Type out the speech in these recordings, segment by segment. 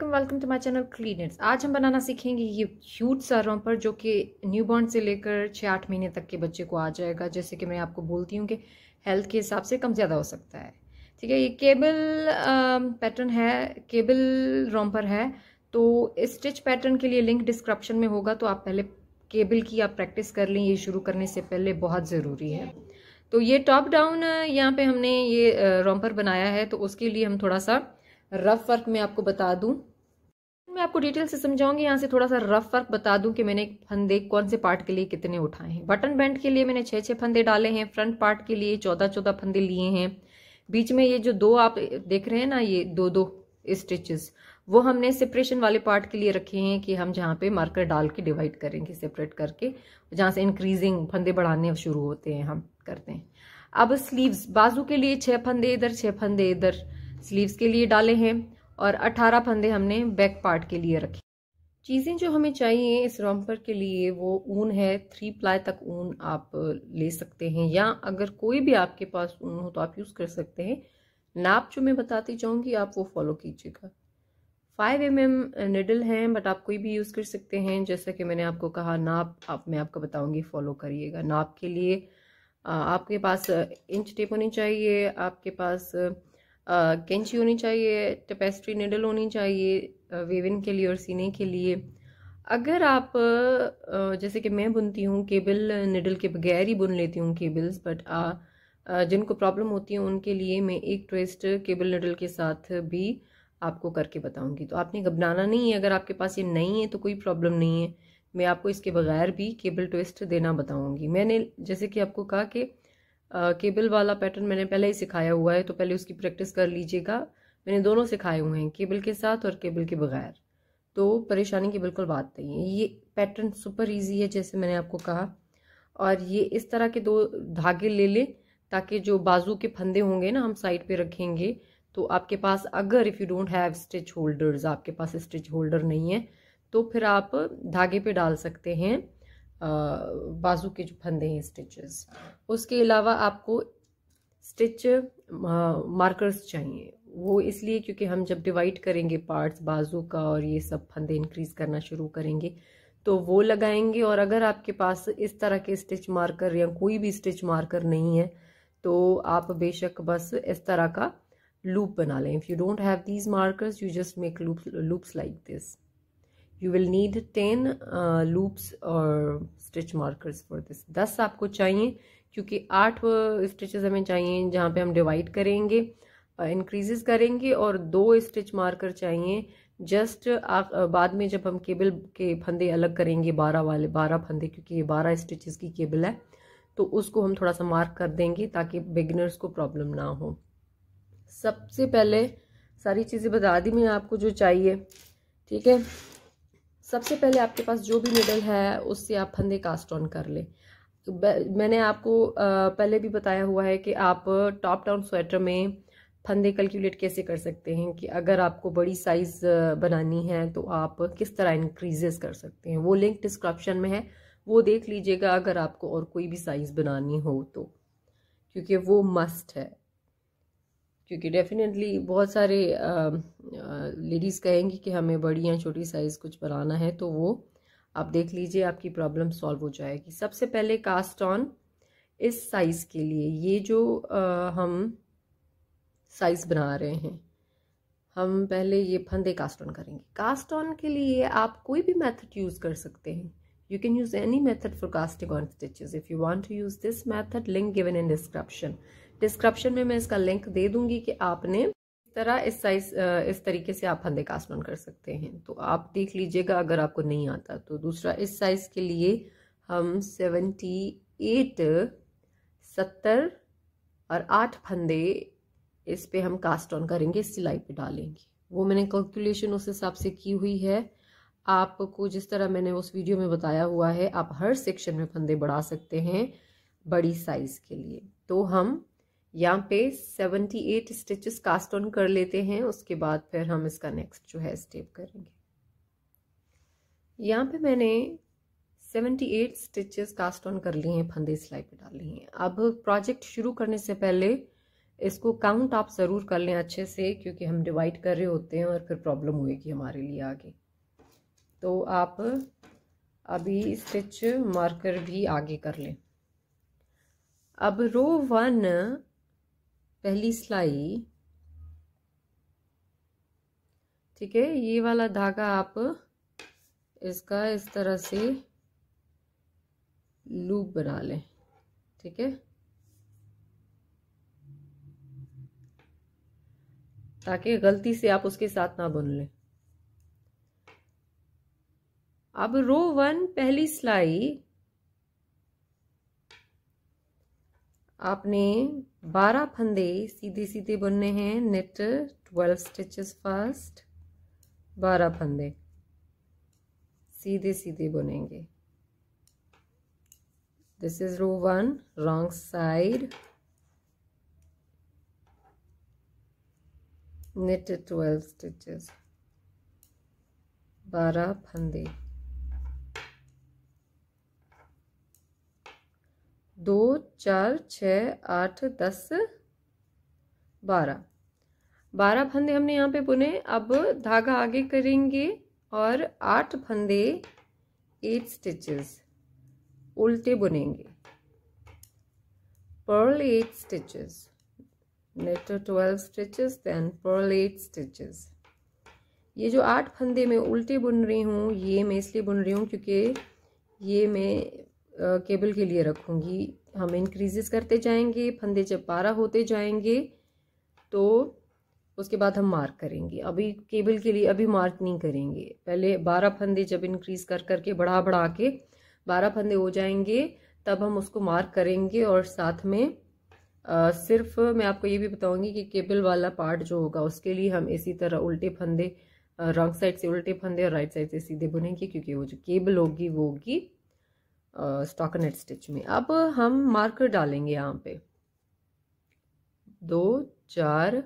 Aslam welcome to my channel cleaners आज हम बनाना सीखेंगे ये क्यूट सा रॉम्पर जो कि न्यू बॉर्न से लेकर छः आठ महीने तक के बच्चे को आ जाएगा जैसे कि मैं आपको बोलती हूँ कि हेल्थ के हिसाब से कम ज़्यादा हो सकता है ठीक है ये केबल पैटर्न है केबल रॉम्पर है तो स्टिच पैटर्न के लिए लिंक डिस्क्रिप्शन में होगा तो आप पहले केबल की आप प्रैक्टिस कर लें ये शुरू करने से पहले बहुत ज़रूरी है तो ये टॉप डाउन यहाँ पे हमने ये रॉम्पर बनाया है तो उसके लिए हम थोड़ा सा रफ वर्क में आपको बता दूं मैं आपको डिटेल से समझाऊंगी यहाँ से थोड़ा सा रफ वर्क बता दूं कि मैंने फंदे कौन से पार्ट के लिए कितने उठाए हैं बटन बैंड के लिए मैंने छः छः फंदे डाले हैं फ्रंट पार्ट के लिए चौदह चौदह फंदे लिए हैं बीच में ये जो दो आप देख रहे हैं ना ये दो दो स्टिचेस वो हमने सेपरेशन वाले पार्ट के लिए रखे हैं कि हम जहाँ पे मार्कर डाल के डिवाइड करेंगे सेपरेट करके जहाँ से इंक्रीजिंग फंदे बढ़ाने शुरू होते हैं हम करते हैं अब स्लीव्स बाजू के लिए छः फंदे इधर छः फंदे इधर स्लीव्स के लिए डाले हैं और 18 फंदे हमने बैक पार्ट के लिए रखे चीज़ें जो हमें चाहिए इस रॉम्पर के लिए वो ऊन है थ्री प्लाई तक ऊन आप ले सकते हैं या अगर कोई भी आपके पास ऊन हो तो आप यूज़ कर सकते हैं नाप जो मैं बताती जाऊँगी आप वो फॉलो कीजिएगा फाइव एम एम निडल हैं बट आप कोई भी यूज़ कर सकते हैं जैसा कि मैंने आपको कहा नाप आप मैं आपको बताऊंगी फॉलो करिएगा नाप के लिए आपके पास इंच टेप होनी चाहिए आपके पास कैंची होनी चाहिए टपेस्ट्री निडल होनी चाहिए वेविन के लिए और सीने के लिए अगर आप जैसे कि मैं बुनती हूँ केबल निडल के बगैर ही बुन लेती हूँ केबल्स बट जिनको प्रॉब्लम होती है उनके लिए मैं एक ट्विस्ट केबल निडल के साथ भी आपको करके बताऊंगी तो आपने घबराना नहीं है अगर आपके पास ये नहीं है तो कोई प्रॉब्लम नहीं है मैं आपको इसके बगैर भी केबल ट्विस्ट देना बताऊंगी मैंने जैसे कि आपको कहा कि केबल वाला पैटर्न मैंने पहले ही सिखाया हुआ है तो पहले उसकी प्रैक्टिस कर लीजिएगा मैंने दोनों सिखाए हुए हैं केबल के साथ और केबल के बगैर तो परेशानी की बिल्कुल बात नहीं है ये पैटर्न सुपर इजी है जैसे मैंने आपको कहा और ये इस तरह के दो धागे ले लें ताकि जो बाजू के फंदे होंगे ना हम साइड पे रखेंगे तो आपके पास अगर if you don't have stitch holders आपके पास स्टिच होल्डर नहीं है तो फिर आप धागे पे डाल सकते हैं बाजू के जो फंदे हैं स्टिचेस उसके अलावा आपको स्टिच मार्कर्स चाहिए वो इसलिए क्योंकि हम जब डिवाइड करेंगे पार्ट्स बाजू का और ये सब फंदे इंक्रीज करना शुरू करेंगे तो वो लगाएंगे और अगर आपके पास इस तरह के स्टिच मार्कर या कोई भी स्टिच मार्कर नहीं है तो आप बेशक बस इस तरह का लूप बना लें if you don't have these markers you just make loop loops like this you will need ten loops और स्टिच मार्कर्स फॉर दिस दस आपको चाहिए क्योंकि आठ स्टिचेस हमें चाहिए जहाँ पे हम डिवाइड करेंगे इंक्रीजेस uh, करेंगे और दो स्टिच मार्कर चाहिए जस्ट uh, बाद में जब हम केबल के फंदे अलग करेंगे बारह वाले बारह फंदे क्योंकि ये बारह स्टिचेस की केबल है तो उसको हम थोड़ा सा मार्क कर देंगे ताकि बिगनर्स को प्रॉब्लम ना हो सबसे पहले सारी चीज़ें बता दी मैं आपको जो चाहिए ठीक है सबसे पहले आपके पास जो भी निडल है उससे आप फंदे कास्ट ऑन कर लें मैंने आपको पहले भी बताया हुआ है कि आप टॉप डाउन स्वेटर में फंदे कैलकुलेट कैसे कर सकते हैं कि अगर आपको बड़ी साइज़ बनानी है तो आप किस तरह इंक्रीजेस कर सकते हैं वो लिंक डिस्क्रिप्शन में है वो देख लीजिएगा अगर आपको और कोई भी साइज़ बनानी हो तो क्योंकि वो मस्ट है क्योंकि डेफिनेटली बहुत सारे लेडीज़ कहेंगी कि हमें बड़ी या छोटी साइज़ कुछ बनाना है तो वो आप देख लीजिए आपकी प्रॉब्लम सॉल्व हो जाएगी सबसे पहले कास्ट ऑन इस साइज़ के लिए ये जो आ, हम साइज़ बना रहे हैं हम पहले ये फंदे कास्ट ऑन करेंगे कास्ट ऑन के लिए आप कोई भी मेथड यूज़ कर सकते हैं you can use any method for casting on stitches if you want to use this method link given in description description में मैं इसका लिंक दे दूंगी कि आपने इस तरह इस साइज इस तरीके से आप फंदे कास्ट ऑन कर सकते हैं तो आप देख लीजिएगा अगर आपको नहीं आता तो दूसरा इस साइज के लिए हम सेवेंटी एट सत्तर और आठ फंदे इस पे हम कास्ट ऑन करेंगे सिलाई पे डालेंगे वो मैंने कैलकुलेशन उस हिसाब से की हुई है आपको जिस तरह मैंने उस वीडियो में बताया हुआ है आप हर सेक्शन में फंदे बढ़ा सकते हैं बड़ी साइज के लिए तो हम यहाँ पे 78 स्टिचेस कास्ट ऑन कर लेते हैं उसके बाद फिर हम इसका नेक्स्ट जो है स्टेप करेंगे यहाँ पे मैंने 78 स्टिचेस कास्ट ऑन कर लिए हैं फंदे सिलाई पे डाल लिए हैं अब प्रोजेक्ट शुरू करने से पहले इसको काउंट आप ज़रूर कर लें अच्छे से क्योंकि हम डिवाइड कर रहे होते हैं और फिर प्रॉब्लम होएगी हमारे लिए आगे तो आप अभी स्टिच मार्कर भी आगे कर लें अब रो वन पहली सिलाई ठीक है ये वाला धागा आप इसका इस तरह से लूप बना लें ठीक है ताकि गलती से आप उसके साथ ना बुन लें अब रो वन पहली सिलाई आपने 12 फंदे सीधे सीधे बुनने हैं नेट 12 स्टिचेस फर्स्ट 12 फंदे सीधे सीधे बुनेंगे this is row one wrong side knit 12 stitches 12 फंदे दो चार छ आठ दस बारह बारह फंदे हमने यहाँ पे बुने अब धागा आगे करेंगे और आठ फंदे एट स्टिचेस उल्टे बुनेंगे purl eight stitches knit twelve stitches then purl eight stitches ये जो आठ फंदे मैं उल्टे बुन रही हूँ ये मैं इसलिए बुन रही हूँ क्योंकि ये मैं केबल के लिए रखूँगी हम इंक्रीजेस करते जाएंगे फंदे जब बारह होते जाएंगे तो उसके बाद हम मार्क करेंगे अभी केबल के लिए अभी मार्क नहीं करेंगे पहले बारह फंदे जब इंक्रीज कर करके बढ़ा बढ़ा के बारह फंदे हो जाएंगे तब हम उसको मार्क करेंगे और साथ में आ, सिर्फ मैं आपको ये भी बताऊंगी कि केबल वाला पार्ट जो होगा उसके लिए हम इसी तरह उल्टे फंदे रॉन्ग साइड से उल्टे फंदे और राइट साइड से सीधे बुनेंगे क्योंकि वो जो केबल होगी वो होगी स्टॉकनेट स्टिच में अब हम मार्कर डालेंगे यहाँ पे दो चार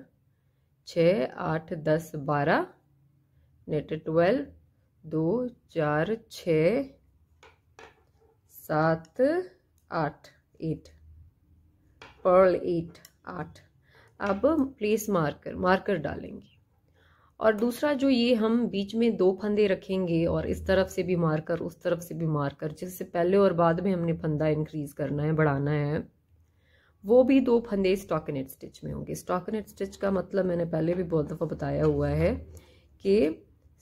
छ आठ दस बारह नेट ट्वेल्व दो चार छ सात आठ एट पर्ल एट आठ अब प्लेस मार्कर मार्कर डालेंगे और दूसरा जो ये हम बीच में दो फंदे रखेंगे और इस तरफ से भी मार कर उस तरफ से भी मार कर जिससे पहले और बाद में हमने फंदा इंक्रीज करना है बढ़ाना है वो भी दो फंदे स्टॉकनेट स्टिच में होंगे स्टॉकनेट स्टिच का मतलब मैंने पहले भी बहुत दफ़ा बताया हुआ है कि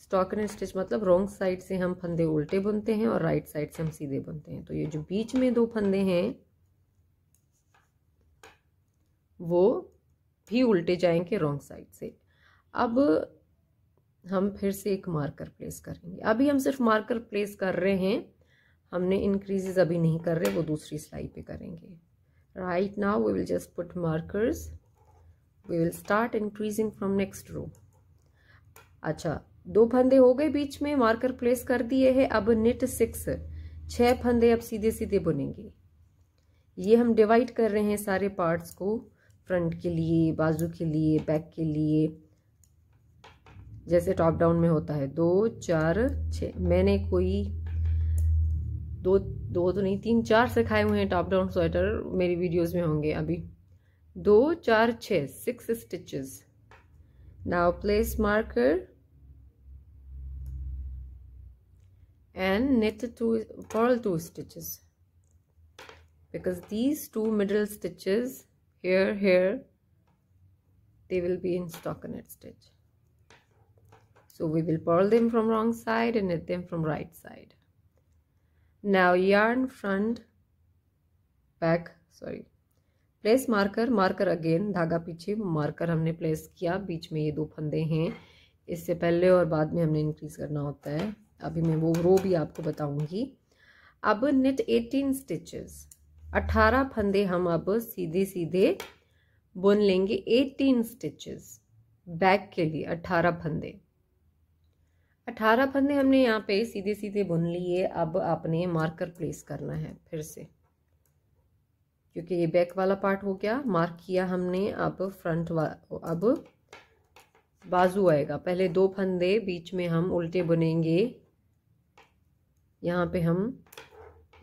स्टॉकनेट स्टिच मतलब रॉन्ग साइड से हम फंदे उल्टे बुनते हैं और राइट साइड से हम सीधे बुनते हैं तो ये जो बीच में दो फंदे हैं वो भी उल्टे जाएंगे रॉन्ग साइड से अब हम फिर से एक मार्कर प्लेस करेंगे अभी हम सिर्फ मार्कर प्लेस कर रहे हैं हमने इंक्रीजेज अभी नहीं कर रहे वो दूसरी स्लाइड पे करेंगे right now we will just put markers we will start increasing from next row अच्छा दो फंदे हो गए बीच में मार्कर प्लेस कर दिए हैं अब निट सिक्स छः फंदे अब सीधे सीधे बुनेंगे ये हम डिवाइड कर रहे हैं सारे पार्ट्स को फ्रंट के लिए बाजू के लिए बैक के लिए जैसे टॉप डाउन में होता है दो चार छ मैंने कोई दो दो तो नहीं तीन चार सिखाए हुए हैं टॉप डाउन स्वेटर मेरी वीडियोस में होंगे अभी दो चार छ six stitches now place marker and knit two fall two stitches because these two middle stitches here here they will be in stockinette stitch So we will purl them from wrong side and knit them from right side. Now yarn front, back, sorry. Place marker, marker again, धागा पीछे marker हमने place किया बीच में ये दो फंदे हैं इससे पहले और बाद में हमने increase करना होता है अभी मैं वो रो भी आपको बताऊंगी अब knit 18 stitches. 18 फंदे हम अब सीधे सीधे बुन लेंगे 18 stitches. Back के लिए 18 फंदे अठारह फंदे हमने यहाँ पे सीधे सीधे बुन लिए अब आपने मार्कर प्लेस करना है फिर से क्योंकि ये बैक वाला पार्ट हो गया मार्क किया हमने अब फ्रंट वा अब बाजू आएगा पहले दो फंदे बीच में हम उल्टे बुनेंगे यहाँ पे हम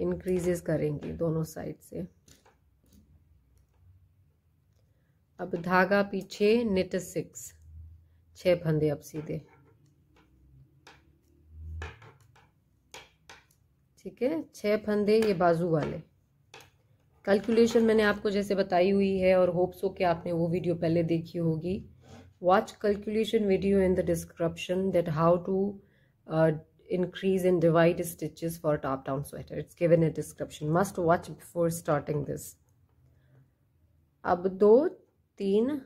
इंक्रीजेस करेंगे दोनों साइड से अब धागा पीछे नेट सिक्स छः फंदे अब सीधे ठीक है छः फंदे ये बाजू वाले कैलकुलेशन मैंने आपको जैसे बताई हुई है और होप्स हो कि आपने वो वीडियो पहले देखी होगी watch calculation video in the description that how to increase in divide stitches for top down sweater it's given a description must watch before starting this अब दो तीन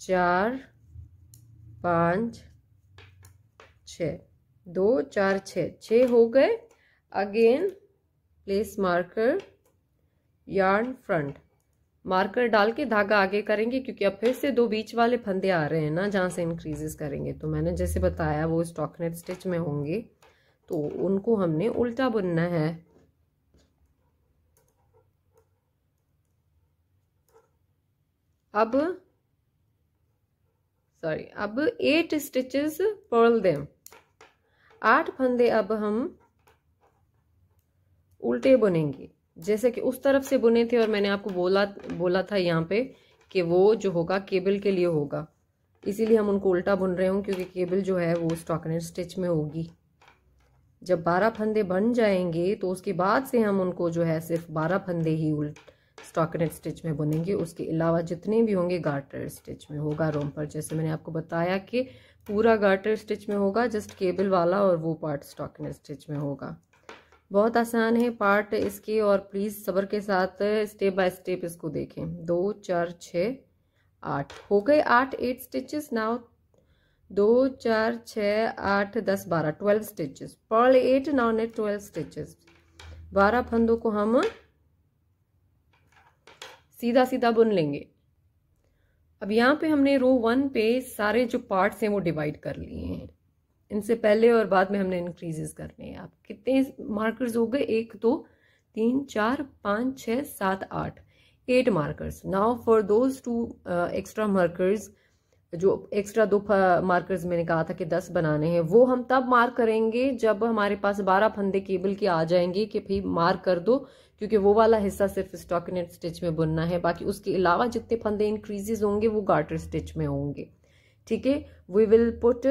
चार पाँच छः दो चार छ छ हो गए again place marker yarn front marker डाल के धागा आगे करेंगे क्योंकि अब फिर से दो बीच वाले फंदे आ रहे हैं ना जहाँ से इंक्रीजेस करेंगे तो मैंने जैसे बताया वो स्टॉकनेट स्टिच में होंगे तो उनको हमने उल्टा बुनना है अब सॉरी अब एट स्टिचेस पर्ल दें आठ फंदे अब हम उल्टे बुनेंगे जैसे कि उस तरफ से बुने थे और मैंने आपको बोला बोला था यहाँ पे कि वो जो होगा केबल के लिए होगा इसीलिए हम उनको उल्टा बुन रहे हूँ क्योंकि केबल जो है वो स्टॉकनेट स्टिच में होगी जब बारह फंदे बन जाएंगे तो उसके बाद से हम उनको जो है सिर्फ बारह फंदे ही उल्ट स्टॉकनेट स्टिच में बुनेंगे उसके अलावा जितने भी होंगे गार्टर स्टिच में होगा रोम पर जैसे मैंने आपको बताया कि पूरा गार्टर स्टिच में होगा जस्ट केबल वाला और वो पार्ट स्टॉकिंग स्टिच में होगा बहुत आसान है पार्ट इसके और प्लीज़ सबर के साथ स्टेप बाय स्टेप इसको देखें दो चार छः आठ हो गए आठ एट स्टिचेस नाउ दो चार छः आठ दस बारह twelve stitches purl eight now knit twelve stitches बारह फंदों को हम सीधा सीधा बुन लेंगे अब यहाँ पे हमने रो वन पे सारे जो पार्ट्स हैं वो डिवाइड कर लिए हैं इनसे पहले और बाद में हमने इंक्रीजेस करने हैं आप कितने मार्कर्स हो गए एक दो तीन चार पाँच छः सात आठ eight markers now for those two extra markers जो एक्स्ट्रा दो मार्कर्स मैंने कहा था कि दस बनाने हैं वो हम तब मार्क करेंगे जब हमारे पास बारह फंदे केबल के आ जाएंगे कि भाई मार्क कर दो क्योंकि वो वाला हिस्सा सिर्फ स्टॉकनेट स्टिच में बुनना है बाकी उसके अलावा जितने फंदे इंक्रीजेज होंगे वो गार्टर स्टिच में होंगे ठीक है we will put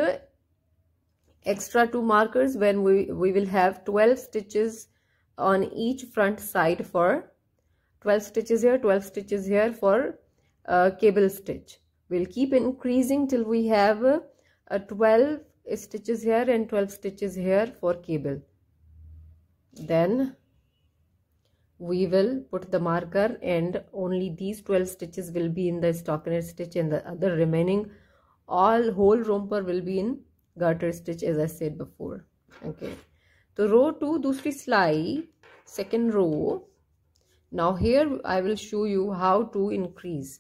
extra two markers when we will have twelve stitches on each front side for twelve stitches here twelve stitches here for cable stitch will keep increasing till we have twelve stitches here and twelve stitches here for cable then we will put the marker and only these 12 stitches will be in the stockinette stitch and the other remaining all whole romper will be in garter stitch as I said before okay so row 2 dusri sly second row now here I will show you how to increase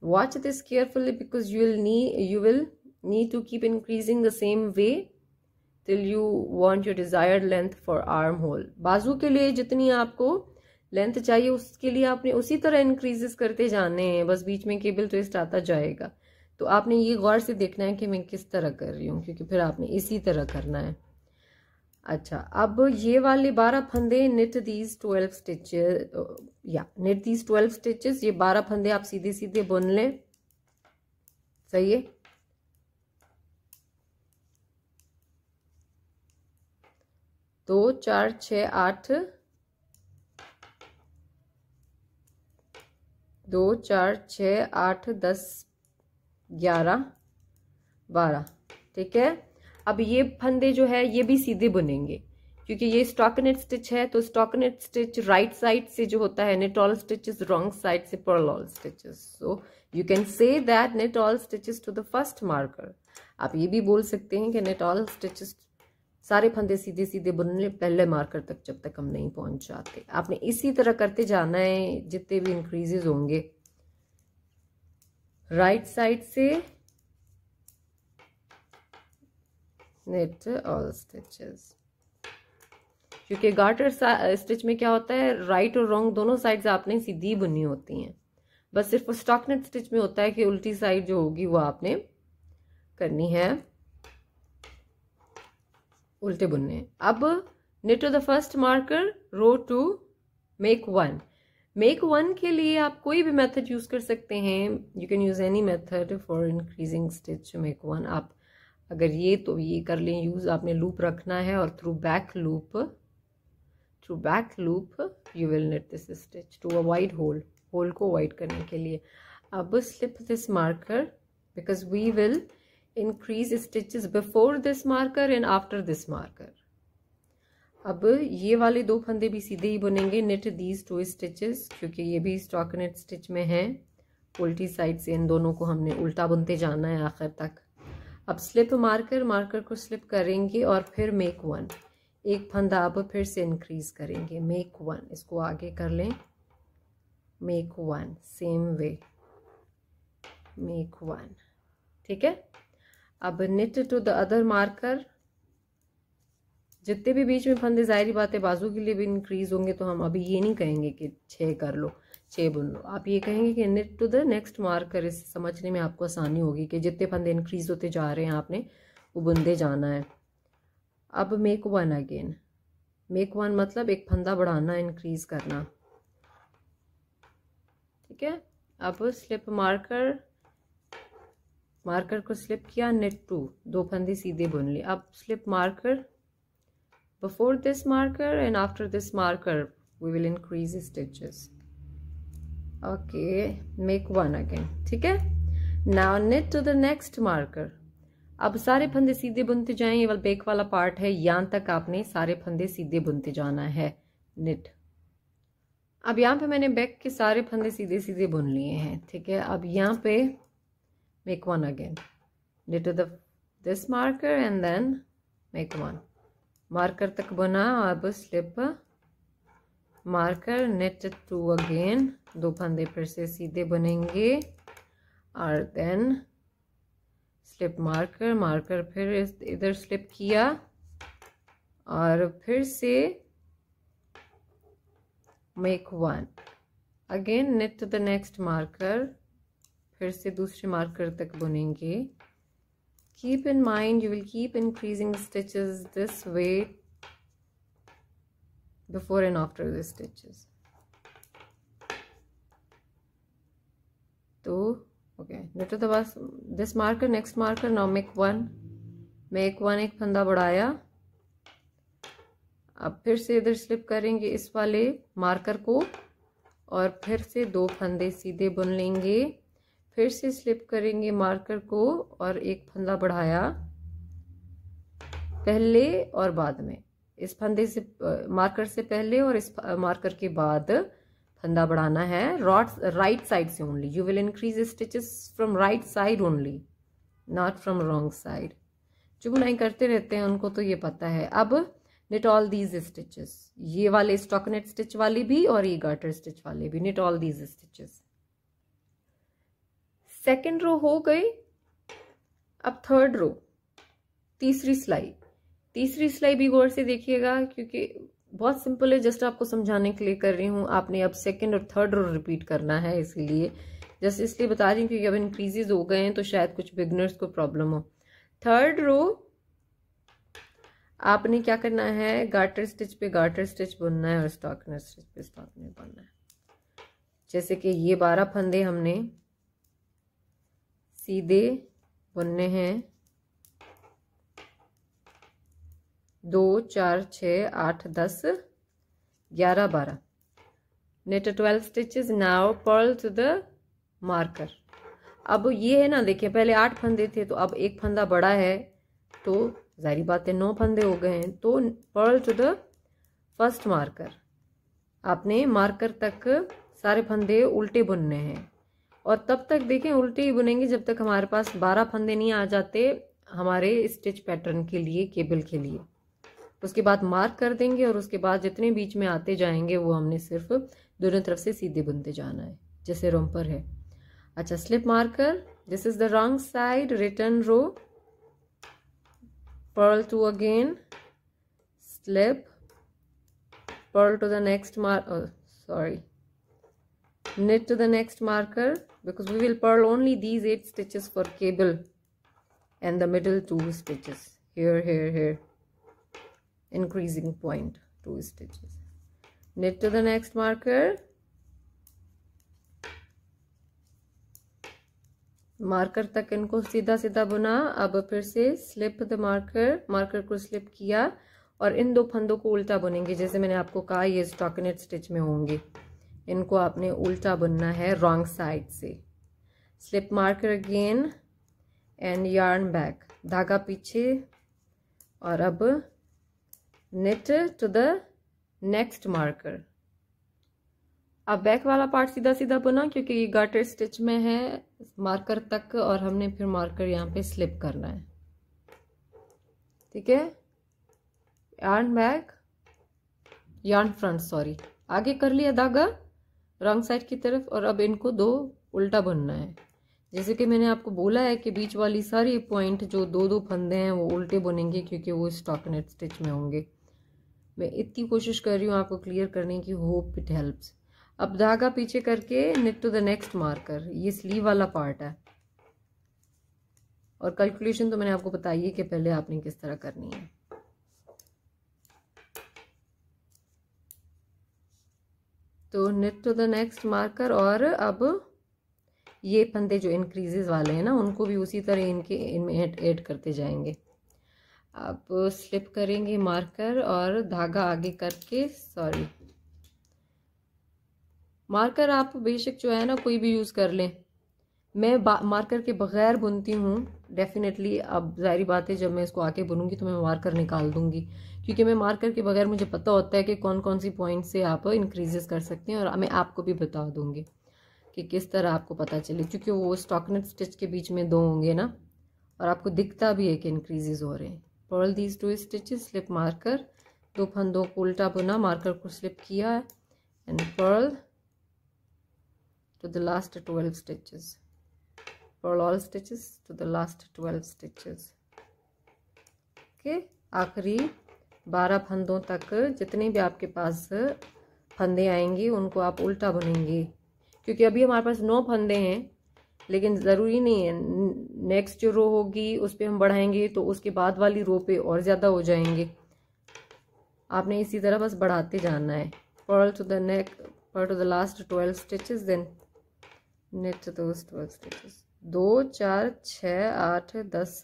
watch this carefully because you will need you will need to keep increasing the same way till you want your desired length for arm hole बाजू के लिए जितनी आपको length चाहिए उसके लिए आपने उसी तरह इंक्रीजेस करते जाने हैं बस बीच में केबल ट्विस्ट आता जाएगा तो आपने ये गौर से देखना है कि मैं किस तरह कर रही हूँ क्योंकि फिर आपने इसी तरह करना है अच्छा अब ये वाले बारह फंदे निट दीज ट्वेल्व स्टिच या निट दीज ट्वेल्व स्टिचेस ये बारह फंदे आप सीधे सीधे बुन लें सही है दो चार छ आठ दो चार छ आठ दस ग्यारह बारह ठीक है अब ये फंदे जो है ये भी सीधे बुनेंगे क्योंकि ये स्टॉकनेट स्टिच है तो स्टॉकनेट स्टिच राइट साइड से जो होता है knit all stitches wrong side से purl all stitches so you can say that knit all stitches to the first marker आप ये भी बोल सकते हैं कि नेट ऑल स्टिचेस सारे फंदे सीधे सीधे बुनने पहले मार्कर तक जब तक हम नहीं पहुंच जाते आपने इसी तरह करते जाना है जितने भी इंक्रीजेज होंगे राइट साइड से नेट ऑल स्टिचेस क्योंकि गार्टर स्टिच में क्या होता है राइट और रॉन्ग दोनों साइड्स आपने सीधी बुनी होती हैं बस सिर्फ स्टॉकनेट स्टिच में होता है कि उल्टी साइड जो होगी वो आपने करनी है उल्टे बुनने अब knit to the first marker row to make one make one के लिए आप कोई भी मेथड यूज़ कर सकते हैं you can use any method for increasing stitch make one आप अगर ये तो ये कर लें यूज़ आपने लूप रखना है और through back loop through back loop you will knit this stitch to avoid hole hole को अवॉइड करने के लिए अब slip this marker because we will increase stitches before this marker and after this marker अब ये वाले दो फंदे भी सीधे ही बुनेंगे निट दीज टू स्टिचेस क्योंकि ये भी स्टॉक नेट स्टिच में है उल्टी साइड से इन दोनों को हमने उल्टा बुनते जाना है आखिर तक अब स्लिप मार्कर मार्कर को स्लिप करेंगे और फिर मेक वन एक फंदा अब फिर से इंक्रीज करेंगे मेक वन इसको आगे कर लें make one same way make one ठीक है अब knit to the other marker जितने भी बीच में फंदे जाहिर बातें बाजू के लिए भी इंक्रीज होंगे तो हम अभी ये नहीं कहेंगे कि छः कर लो छः बुन लो आप ये कहेंगे कि knit to the next marker इस समझने में आपको आसानी होगी कि जितने फंदे इंक्रीज होते जा रहे हैं आपने वो बुनते जाना है अब make one again make one मतलब एक फंदा बढ़ाना इंक्रीज करना ठीक है अब स्लिप मार्कर मार्कर को स्लिप किया नेट टू दो फंदे सीधे बुन लिए अब slip marker before this marker and after this marker we will increase stitches okay make one again ठीक है now knit to the next marker अब सारे फंदे सीधे बुनते जाएं ये वाला बेक वाला पार्ट है यहां तक आपने सारे फंदे सीधे बुनते जाना है निट अब यहाँ पे मैंने बैक के सारे फंदे सीधे सीधे बुन लिए हैं ठीक है अब यहाँ पे make one again to the this marker and then make one marker tak bana ab slip marker knit two again दो फंदे फिर से सीधे बनेंगे और देन स्लिप marker मार्कर फिर idhar slip kiya और फिर से make one again knit the next marker फिर से दूसरे मार्कर तक बुनेंगे keep in mind you will keep increasing stitches this way before and after the stitches तो ओके नेटो तो बस this marker next marker now make one एक one एक फंदा बढ़ाया अब फिर से इधर स्लिप करेंगे इस वाले मार्कर को और फिर से दो फंदे सीधे बुन लेंगे फिर से स्लिप करेंगे मार्कर को और एक फंदा बढ़ाया पहले और बाद में इस फंदे से मार्कर से पहले और इस मार्कर के बाद फंदा बढ़ाना है रॉट राइट साइड से only you will increase stitches from right side only not from wrong side जो बुनाई करते रहते हैं उनको तो ये पता है अब निट ऑल दीज स्टिचेस ये वाले स्टॉकनेट स्टिच वाले भी और ये गार्टर स्टिच वाले भी knit all these stitches second row हो गई अब थर्ड रो तीसरी सिलाई तीसरी सिलाई भी गौर से देखिएगा क्योंकि बहुत सिंपल है जस्ट आपको समझाने के लिए कर रही हूँ आपने अब सेकेंड और थर्ड रो रिपीट करना है इसीलिए जस्ट इसलिए बता रही हूँ क्योंकि अब इंक्रीजेज हो गए हैं तो शायद कुछ बिगनर्स को प्रॉब्लम हो थर्ड रो आपने क्या करना है गार्टर स्टिच पे गार्टर स्टिच बुनना है और स्टॉकनर स्टिच पे स्टॉकनर बुनना है जैसे कि ये बारह फंदे हमने सीधे बुनने हैं दो चार छ आठ दस ग्यारह बारह knit twelve stitches now purl to the marker अब ये है ना देखिए पहले आठ फंदे थे तो अब एक फंदा बड़ा है तो जारी बात है नौ फंदे हो गए हैं तो purl to the first marker आपने मार्कर तक सारे फंदे उल्टे बुनने हैं और तब तक देखें उल्टे ही बुनेंगे जब तक हमारे पास बारह फंदे नहीं आ जाते हमारे स्टिच पैटर्न के लिए केबल के लिए उसके बाद मार्क कर देंगे और उसके बाद जितने बीच में आते जाएंगे वो हमने सिर्फ दोनों तरफ से सीधे बुनते जाना है जैसे रोमपर है अच्छा slip marker this is the wrong side return row purl to again slip purl to the next mark sorry knit to the next marker because we will purl only these eight stitches for cable and the middle two stitches here here here increasing point two stitches knit to the next marker marker तक इनको सीधा सीधा बुना अब फिर से slip the marker marker को slip किया और इन दो फंदों को उल्टा बुनेंगे जैसे मैंने आपको कहा ये स्टॉकनेट स्टिच में होंगे इनको आपने उल्टा बुनना है रॉन्ग साइड से slip marker again and yarn back धागा पीछे और अब knit to the next marker अब बैक वाला पार्ट सीधा सीधा बुना क्योंकि ये गाटर स्टिच में है मार्कर तक और हमने फिर मार्कर यहाँ पे स्लिप करना है ठीक है yarn back yarn front sorry आगे कर लिया धागा रॉन्ग साइड की तरफ और अब इनको दो उल्टा बनना है जैसे कि मैंने आपको बोला है कि बीच वाली सारी पॉइंट जो दो दो फंदे हैं वो उल्टे बनेंगे क्योंकि वो स्टॉकनेट स्टिच में होंगे मैं इतनी कोशिश कर रही हूँ आपको क्लियर करने की होप इट हेल्प्स अब धागा पीछे करके knit to the next marker ये स्लीव वाला पार्ट है और कैलकुलेशन तो मैंने आपको बताई है कि पहले आपने किस तरह करनी है तो knit to the next marker और अब ये फंदे जो इंक्रीजेज वाले हैं ना उनको भी उसी तरह इनके इनमें ऐड करते जाएंगे अब स्लिप करेंगे मार्कर और धागा आगे करके सॉरी मार्कर आप बेशक जो है ना कोई भी यूज़ कर लें मैं मार्कर के बग़ैर बुनती हूँ डेफ़िनेटली अब ज़ाहरी बात है जब मैं इसको आके बुनूंगी तो मैं मार्कर निकाल दूंगी क्योंकि मैं मार्कर के बगैर मुझे पता होता है कि कौन कौन सी पॉइंट से आप इंक्रीजेस कर सकते हैं और मैं आपको भी बता दूंगी कि किस तरह आपको पता चले क्योंकि वो स्टॉकनेट स्टिच के बीच में दो होंगे ना और आपको दिखता भी है कि इंक्रीजेज हो रहे हैं purl these two stitch slip marker दो फंदों को उल्टा बुना मार्कर को स्लिप किया and purl to the last twelve stitches purl all stitches to the last 12 stitches okay आखिरी 12 फंदों तक जितने भी आपके पास फंदे आएंगे उनको आप उल्टा बुनेंगे क्योंकि अभी हमारे पास नौ फंदे हैं लेकिन ज़रूरी नहीं है नेक्स्ट जो रो होगी उस पर हम बढ़ाएंगे तो उसके बाद वाली रो पे और ज़्यादा हो जाएंगे आपने इसी तरह बस बढ़ाते जाना है purl to the next purl to the last twelve stitches then to those 12 stitches दो चार छ आठ दस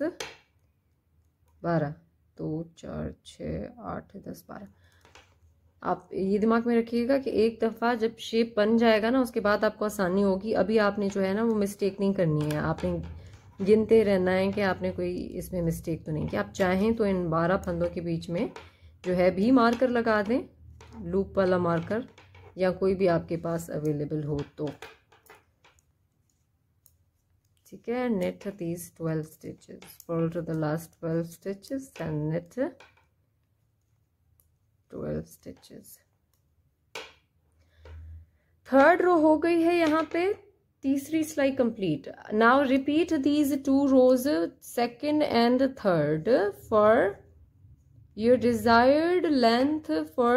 बारह दो चार छ आठ दस बारह आप ये दिमाग में रखिएगा कि एक दफ़ा जब शेप बन जाएगा ना उसके बाद आपको आसानी होगी अभी आपने जो है ना वो मिस्टेक नहीं करनी है आपने गिनते रहना है कि आपने कोई इसमें मिस्टेक तो नहीं किया आप चाहें तो इन बारह फंदों के बीच में जो है भी मार्कर लगा दें लूप वाला मार्कर या कोई भी आपके पास अवेलेबल हो तो okay knit these 12 stitches Pull to the last 12 stitches and knit 12 stitches Third row हो गई है यहाँ पे complete. Now repeat these two rows, two rows second and third your desired length for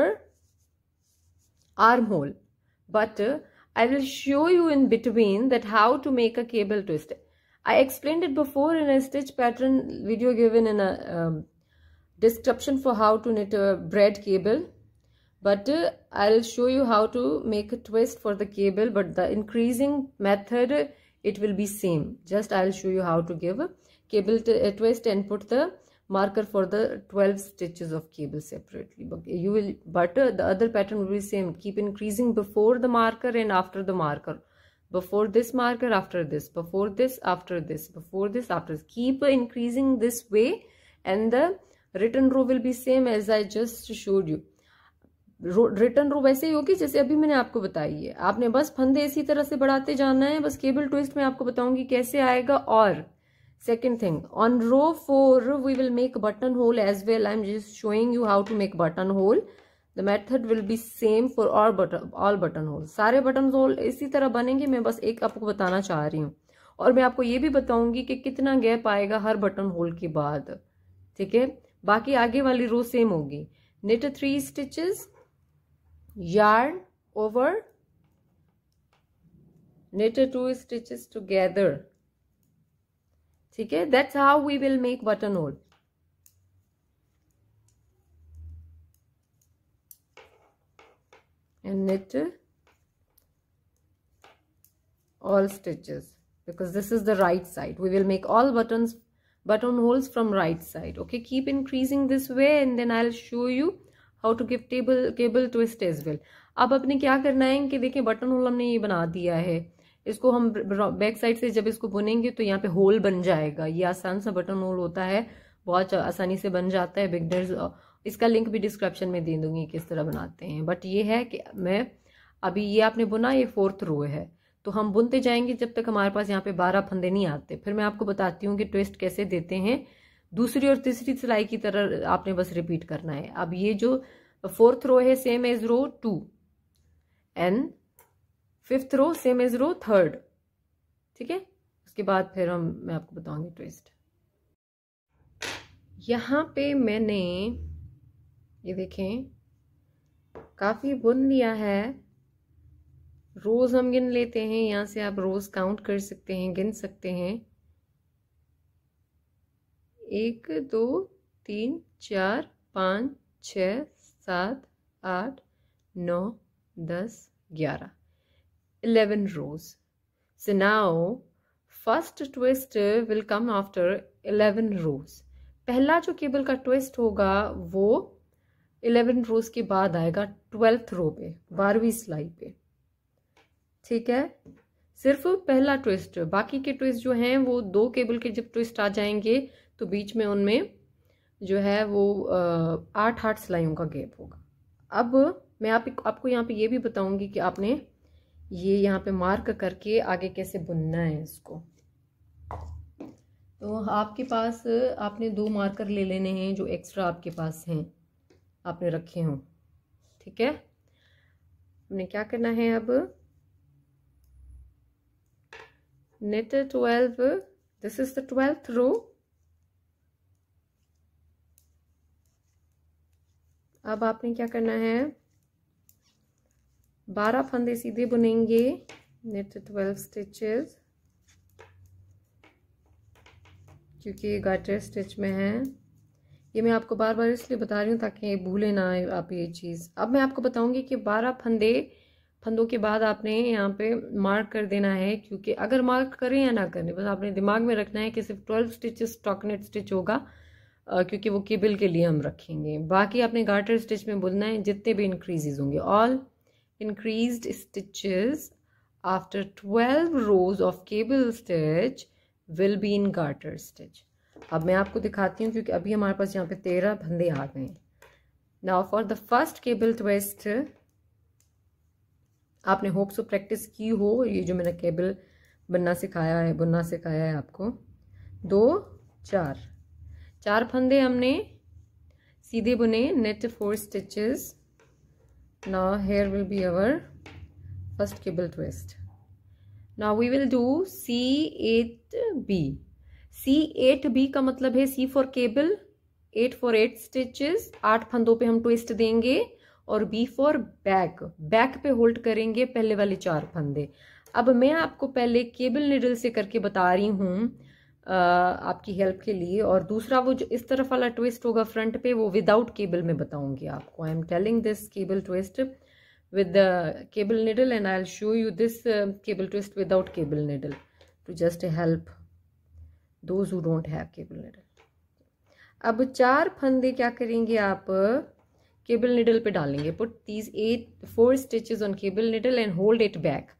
armhole but uh, I will show you in between that how to make a cable twist I explained it before in a stitch pattern video given in a um, description for how to knit a braid cable. But uh, I'll show you how to make a twist for the cable. But the increasing method, it will be same. Just I'll show you how to give a cable a twist and put the marker for the 12 stitches of cable separately but you will but uh, the other pattern will be same keep increasing before the marker and after the marker before this marker after this before this after this before this after this keep increasing this way and the written row will be same as i just showed you return row वैसे ही होगी जैसे अभी मैंने आपको बताई है आपने बस फंदे इसी तरह से बढ़ाते जाना है बस केबल ट्विस्ट में आपको बताऊंगी कैसे आएगा और second thing on row 4 we will make buttonhole as well i'm just showing you how to make buttonhole the method will be same for all button all button hole सारे button hole इसी तरह बनेंगे मैं बस एक आपको बताना चाह रही हूँ और मैं आपको ये भी बताऊंगी कि कितना गैप आएगा हर बटन होल के बाद ठीक है बाकी आगे वाली रो सेम होगी knit three stitches yarn over knit two stitches together ठीक है that's how we will make button hole and knit all stitches because this is the right side we will make all buttons buttonholes from right side okay keep increasing this way and then i'll show you how to give table cable twist as well अब अपने क्या करना है कि देखें button whole हमने ये बना दिया है इसको हम बैक साइड से जब इसको बुनेंगे तो यहाँ पे होल बन जाएगा ये आसान सा बटन होल होता है बहुत आसानी से बन जाता है बिगनर्स इसका लिंक भी डिस्क्रिप्शन में दे दूँगी किस तरह बनाते हैं बट ये है कि मैं अभी ये आपने बुना ये फोर्थ रो है तो हम बुनते जाएंगे जब तक हमारे पास यहाँ पे बारह फंदे नहीं आते फिर मैं आपको बताती हूँ कि ट्विस्ट कैसे देते हैं दूसरी और तीसरी सिलाई की तरह आपने बस रिपीट करना है अब ये जो फोर्थ रो है same as row two and fifth row same as row third ठीक है उसके बाद फिर हम मैं आपको बताऊंगी ट्विस्ट यहाँ पे मैंने ये देखें काफ़ी बुन लिया है रोज़ हम गिन लेते हैं यहाँ से आप रोज़ काउंट कर सकते हैं गिन सकते हैं एक दो तीन चार पाँच छ सात आठ नौ दस ग्यारह eleven rows so now, first twist will come after eleven rows पहला जो केबल का ट्विस्ट होगा वो इलेवन रोज के बाद आएगा ट्वेल्थ रो पे बारहवीं सिलाई पे ठीक है सिर्फ पहला ट्विस्ट बाकी के ट्विस्ट जो हैं वो दो केबल के जब ट्विस्ट आ जाएंगे तो बीच में उनमें जो है वो आठ आठ सिलाइयों का गैप होगा अब मैं आप आपको यहाँ पे ये भी बताऊंगी कि आपने ये यहाँ पे मार्क करके आगे कैसे बुनना है इसको तो आपके पास आपने दो मार्कर ले लेने हैं जो एक्स्ट्रा आपके पास हैं आपने रखे हों ठीक है हमने क्या करना है अब knit twelve this is the twelfth row अब आपने क्या करना है बारह फंदे सीधे बुनेंगे नेट ट्वेल्व स्टिचेस क्योंकि गाटर स्टिच में है ये मैं आपको बार बार इसलिए बता रही हूँ ताकि भूले ना आप ये चीज़ अब मैं आपको बताऊँगी कि बारह फंदे फंदों के बाद आपने यहाँ पे मार्क कर देना है क्योंकि अगर मार्क करें या ना करें बस आपने दिमाग में रखना है कि सिर्फ ट्वेल्व स्टिचेस टॉकनेट स्टिच होगा क्योंकि वो केबल के लिए हम रखेंगे बाकी आपने गार्टर स्टिच में बुनना है जितने भी इंक्रीजेज होंगे all increase stitches after twelve rows of cable stitch will be in garter stitch अब मैं आपको दिखाती हूँ क्योंकि अभी हमारे पास यहाँ पे तेरह फंदे आ गए now for the first cable twist आपने होप सो प्रैक्टिस की हो ये जो मैंने केबल बनना सिखाया है बुनना सिखाया है आपको दो चार चार फंदे हमने सीधे बुने knit four stitches will be our first cable twist now we will do C eight B C eight B का मतलब है C for cable eight for eight stitches आठ फंदों पे हम ट्विस्ट देंगे और बी फॉर बैक बैक पे होल्ड करेंगे पहले वाले चार फंदे अब मैं आपको पहले केबल निडल से करके बता रही हूँ आपकी हेल्प के लिए और दूसरा वो जो इस तरफ वाला ट्विस्ट होगा फ्रंट पे वो विदाउट केबल में बताऊंगी आपको I am telling this cable twist with the cable needle and I'll show you this cable twist without cable needle to just help those who don't have cable needle अब चार फंदे क्या करेंगे आप cable needle पे डालेंगे put these eight four stitches on cable needle and hold it back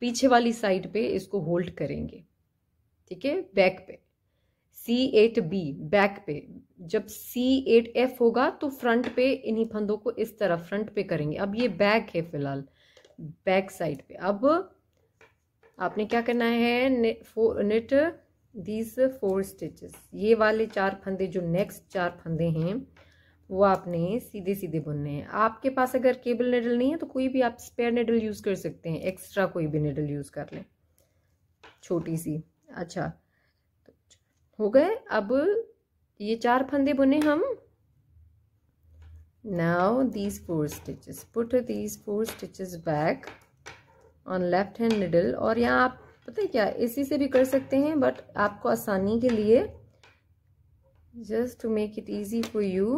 पीछे वाली साइड पे इसको होल्ड करेंगे ठीक है बैक पे सी एट बी बैक पे जब सी एट एफ होगा तो फ्रंट पे इन्हीं फंदों को इस तरह फ्रंट पे करेंगे अब ये बैक है फिलहाल बैक साइड पे अब आपने क्या करना है four knit these four stitches ये वाले चार फंदे जो नेक्स्ट चार फंदे हैं वो आपने सीधे सीधे बुनने हैं आपके पास अगर केबल नेडल नहीं है तो कोई भी आप स्पेयर नेडल यूज़ कर सकते हैं एक्स्ट्रा कोई भी नेडल यूज़ कर लें छोटी सी अच्छा हो गए अब ये चार फंदे बुने हम now these four stitches put these four stitches back on left hand needle और यहाँ आप पता है क्या इसी से भी कर सकते हैं बट आपको आसानी के लिए just to make it easy for you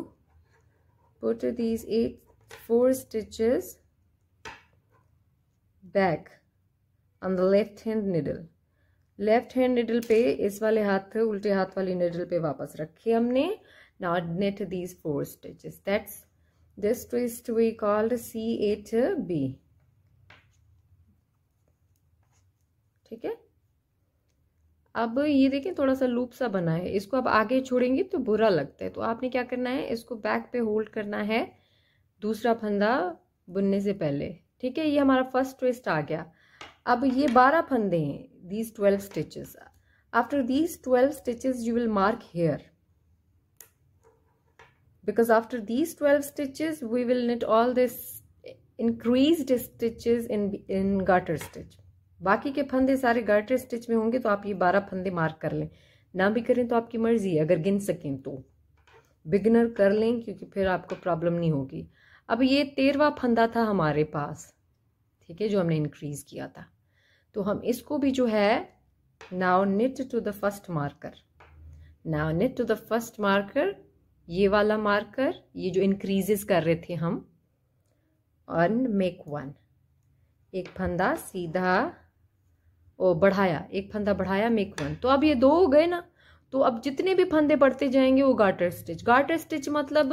put these eight four stitches back on the left hand needle left hand needle पे इस वाले हाथ उल्टे हाथ वाली निडल पे वापस रखे हमने not knit these four stitches that's this twist we called C eight B ठीक है अब ये देखें थोड़ा सा लूप सा बना है इसको अब आगे छोड़ेंगे तो बुरा लगता है तो आपने क्या करना है इसको बैक पे होल्ड करना है दूसरा फंदा बुनने से पहले ठीक है ये हमारा फर्स्ट ट्विस्ट आ गया अब ये बारह फंदे हैं these twelve stitches after these twelve stitches you will mark here because after these twelve stitches we will knit all this increase stitches in in garter stitch बाकी के फंदे सारे गार्टर स्टिच में होंगे तो आप ये बारह फंदे मार्क कर लें ना भी करें तो आपकी मर्ज़ी है अगर गिन सकें तो बिगनर कर लें क्योंकि फिर आपको प्रॉब्लम नहीं होगी अब ये तेरवा फंदा था हमारे पास ठीक है जो हमने इंक्रीज़ किया था तो हम इसको भी जो है now knit to the first marker now knit to the first marker ये वाला मार्कर ये जो इंक्रीजेस कर रहे थे हम और मेक वन एक फंदा सीधा बढ़ाया एक फंदा बढ़ाया मेक वन तो अब ये दो हो गए ना तो अब जितने भी फंदे बढ़ते जाएंगे वो गार्टर स्टिच गार्टर स्टिच मतलब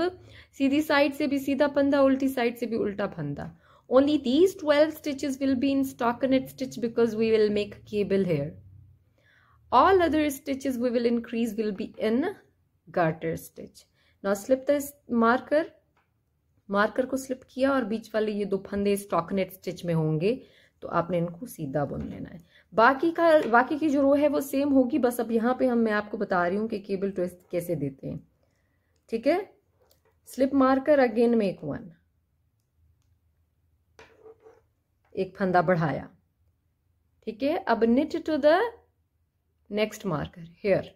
सीधी साइड से भी सीधा फंदा उल्टी साइड से भी उल्टा फंदा only these twelve stitches will be in stockinette stitch because we will make cable here all other stitches we will increase will be in garter stitch ना स्लिप द मार्कर मार्कर को slip किया और बीच वाले ये दो फंदे stockinette stitch में होंगे तो आपने इनको सीधा बुन लेना है बाकी का बाकी की जो रो है वो सेम होगी बस अब यहाँ पे हम मैं आपको बता रही हूँ कि केबल ट्विस्ट कैसे देते हैं ठीक है स्लिप मारकर अगेन मेक वन एक फंदा बढ़ाया ठीक है अब knit to the next marker here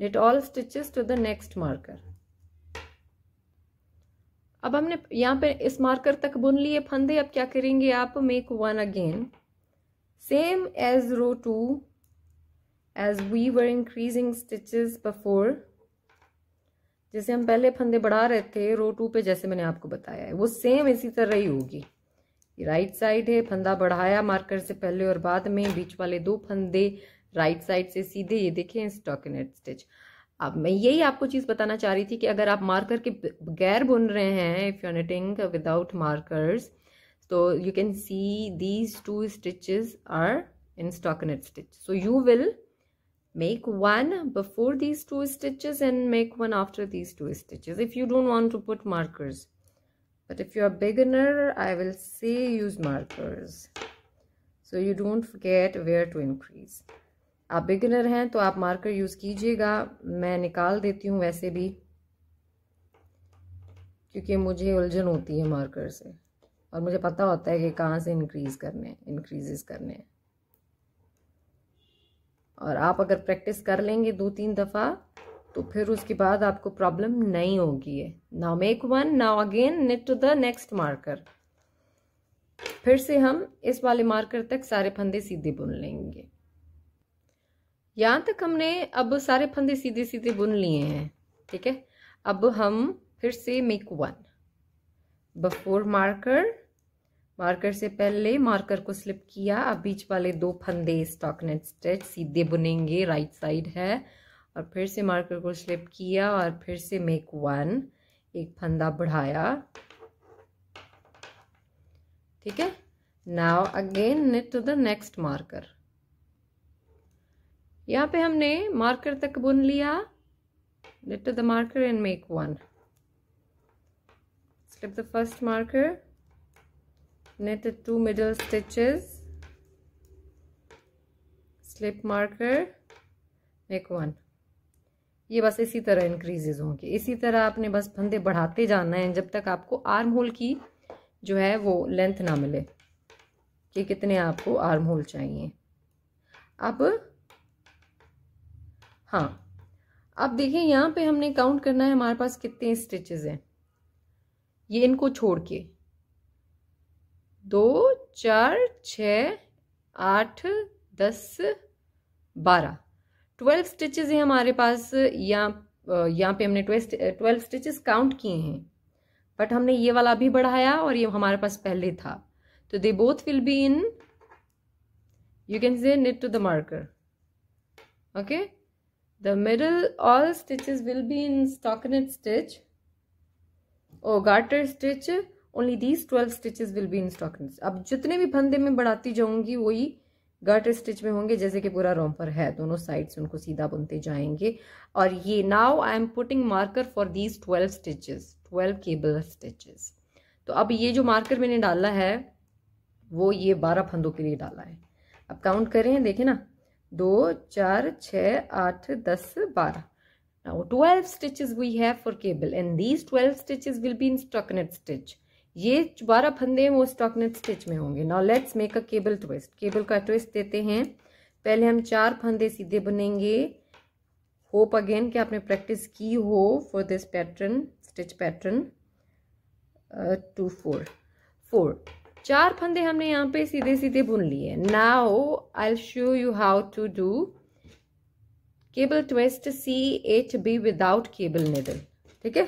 knit all stitches to the next marker अब हमने यहाँ पे इस मार्कर तक बुन लिए फंदे अब क्या करेंगे आप make one again Same as row 2 as we were increasing stitches before जैसे हम पहले फंदे बढ़ा रहे थे रो टू पे जैसे मैंने आपको बताया है वो सेम इसी तरह ही होगी राइट साइड है फंदा बढ़ाया मार्कर से पहले और बाद में बीच वाले दो फंदे राइट साइड से सीधे ये देखे स्टॉकिनेट स्टिच अब मैं यही आपको चीज़ बताना चाह रही थी कि अगर आप मार्कर के बगैर बुन रहे हैं if you knitting without markers so you can see these two stitches are in stockinette stitch so you will make one before these two stitches and make one after these two stitches if you don't want to put markers but if you're a beginner i will say use markers so you don't forget where to increase आप beginner हैं तो आप marker use कीजिएगा मैं निकाल देती हूँ वैसे भी क्योंकि मुझे उलझन होती है मार्कर से और मुझे पता होता है कि कहाँ से इंक्रीज़ करने हैं इंक्रीज़ करने हैं और आप अगर प्रैक्टिस कर लेंगे दो तीन दफ़ा तो फिर उसके बाद आपको प्रॉब्लम नहीं होगी है now make one now again knit to the next marker फिर से हम इस वाले मार्कर तक सारे फंदे सीधे बुन लेंगे यहाँ तक हमने अब सारे फंदे सीधे सीधे बुन लिए हैं ठीक है अब हम फिर से make one before marker marker से पहले मार्कर को स्लिप किया अब बीच वाले दो फंदे स्टॉकनेट स्टेच सीधे बुनेंगे राइट साइड है और फिर से मार्कर को स्लिप किया और फिर से मेक वन एक फंदा बढ़ाया ठीक है now again knit to the next marker यहाँ पे हमने मार्कर तक बुन लिया knit to the marker and make one slip the first marker the two middle stitches slip marker make one ये बस इसी तरह इंक्रीजेज होंगे इसी तरह आपने बस फंदे बढ़ाते जाना है जब तक आपको आर्म होल की जो है वो लेंथ ना मिले कि कितने आपको आर्म होल चाहिए अब हाँ अब देखिए यहाँ पे हमने काउंट करना है हमारे पास कितने स्टिचेस हैं ये इनको छोड़ के दो चार छ आठ दस बारह ट्वेल्व स्टिचेज हैं हमारे पास यहाँ यहाँ पे हमने ट्वेल्व ट्वेल्व स्टिचेस काउंट किए हैं बट हमने ये वाला भी बढ़ाया और ये हमारे पास पहले था तो they both will be in you can say knit to the marker okay the middle all stitches will be in stockinette stitch or garter stitch only these twelve stitches will be in stockings अब जितने भी फंदे में बढ़ाती जाऊंगी वही गट stitch में होंगे जैसे कि पूरा रोमपर है दोनों साइड से उनको सीधा बुनते जाएंगे और ये now I am putting marker for these twelve stitches twelve cable stitches तो अब ये जो मार्कर मैंने डाला है वो ये बारह फंदों के लिए डाला है अब काउंट करें देखें ना दो चार छ आठ दस बारह now twelve stitches we have for cable and these twelve stitches will be in stockinette stitch ये बारह फंदे हैं वो स्टॉकनेट स्टिच में होंगे now let's make a cable twist cable का ट्विस्ट देते हैं पहले हम चार फंदे सीधे बुनेंगे होप अगेन कि आपने प्रैक्टिस की हो for this pattern stitch pattern two four four चार फंदे हमने यहाँ पे सीधे सीधे बुन लिए now I show you how to do cable twist C H B without cable needle ठीक है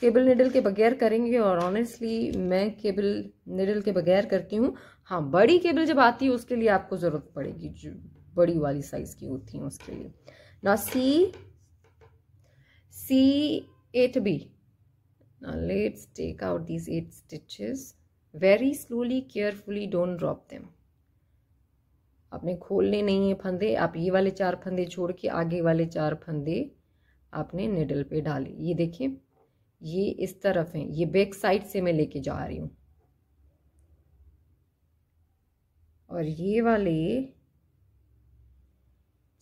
केबल निडल के बगैर करेंगे और ऑनेस्टली मैं केबल निडल के बगैर करती हूँ हाँ बड़ी केबल जब आती है उसके लिए आपको ज़रूरत पड़ेगी जो बड़ी वाली साइज़ की होती हैं उसके लिए ना सी सी एट बी ना let's take out these eight stitches very slowly carefully don't drop them आपने खोलने नहीं है फंदे आप ये वाले चार फंदे छोड़ के आगे वाले चार फंदे आपने निडल पे डाले ये देखिए ये इस तरफ है ये बैक साइड से मैं लेके जा रही हूं और ये वाले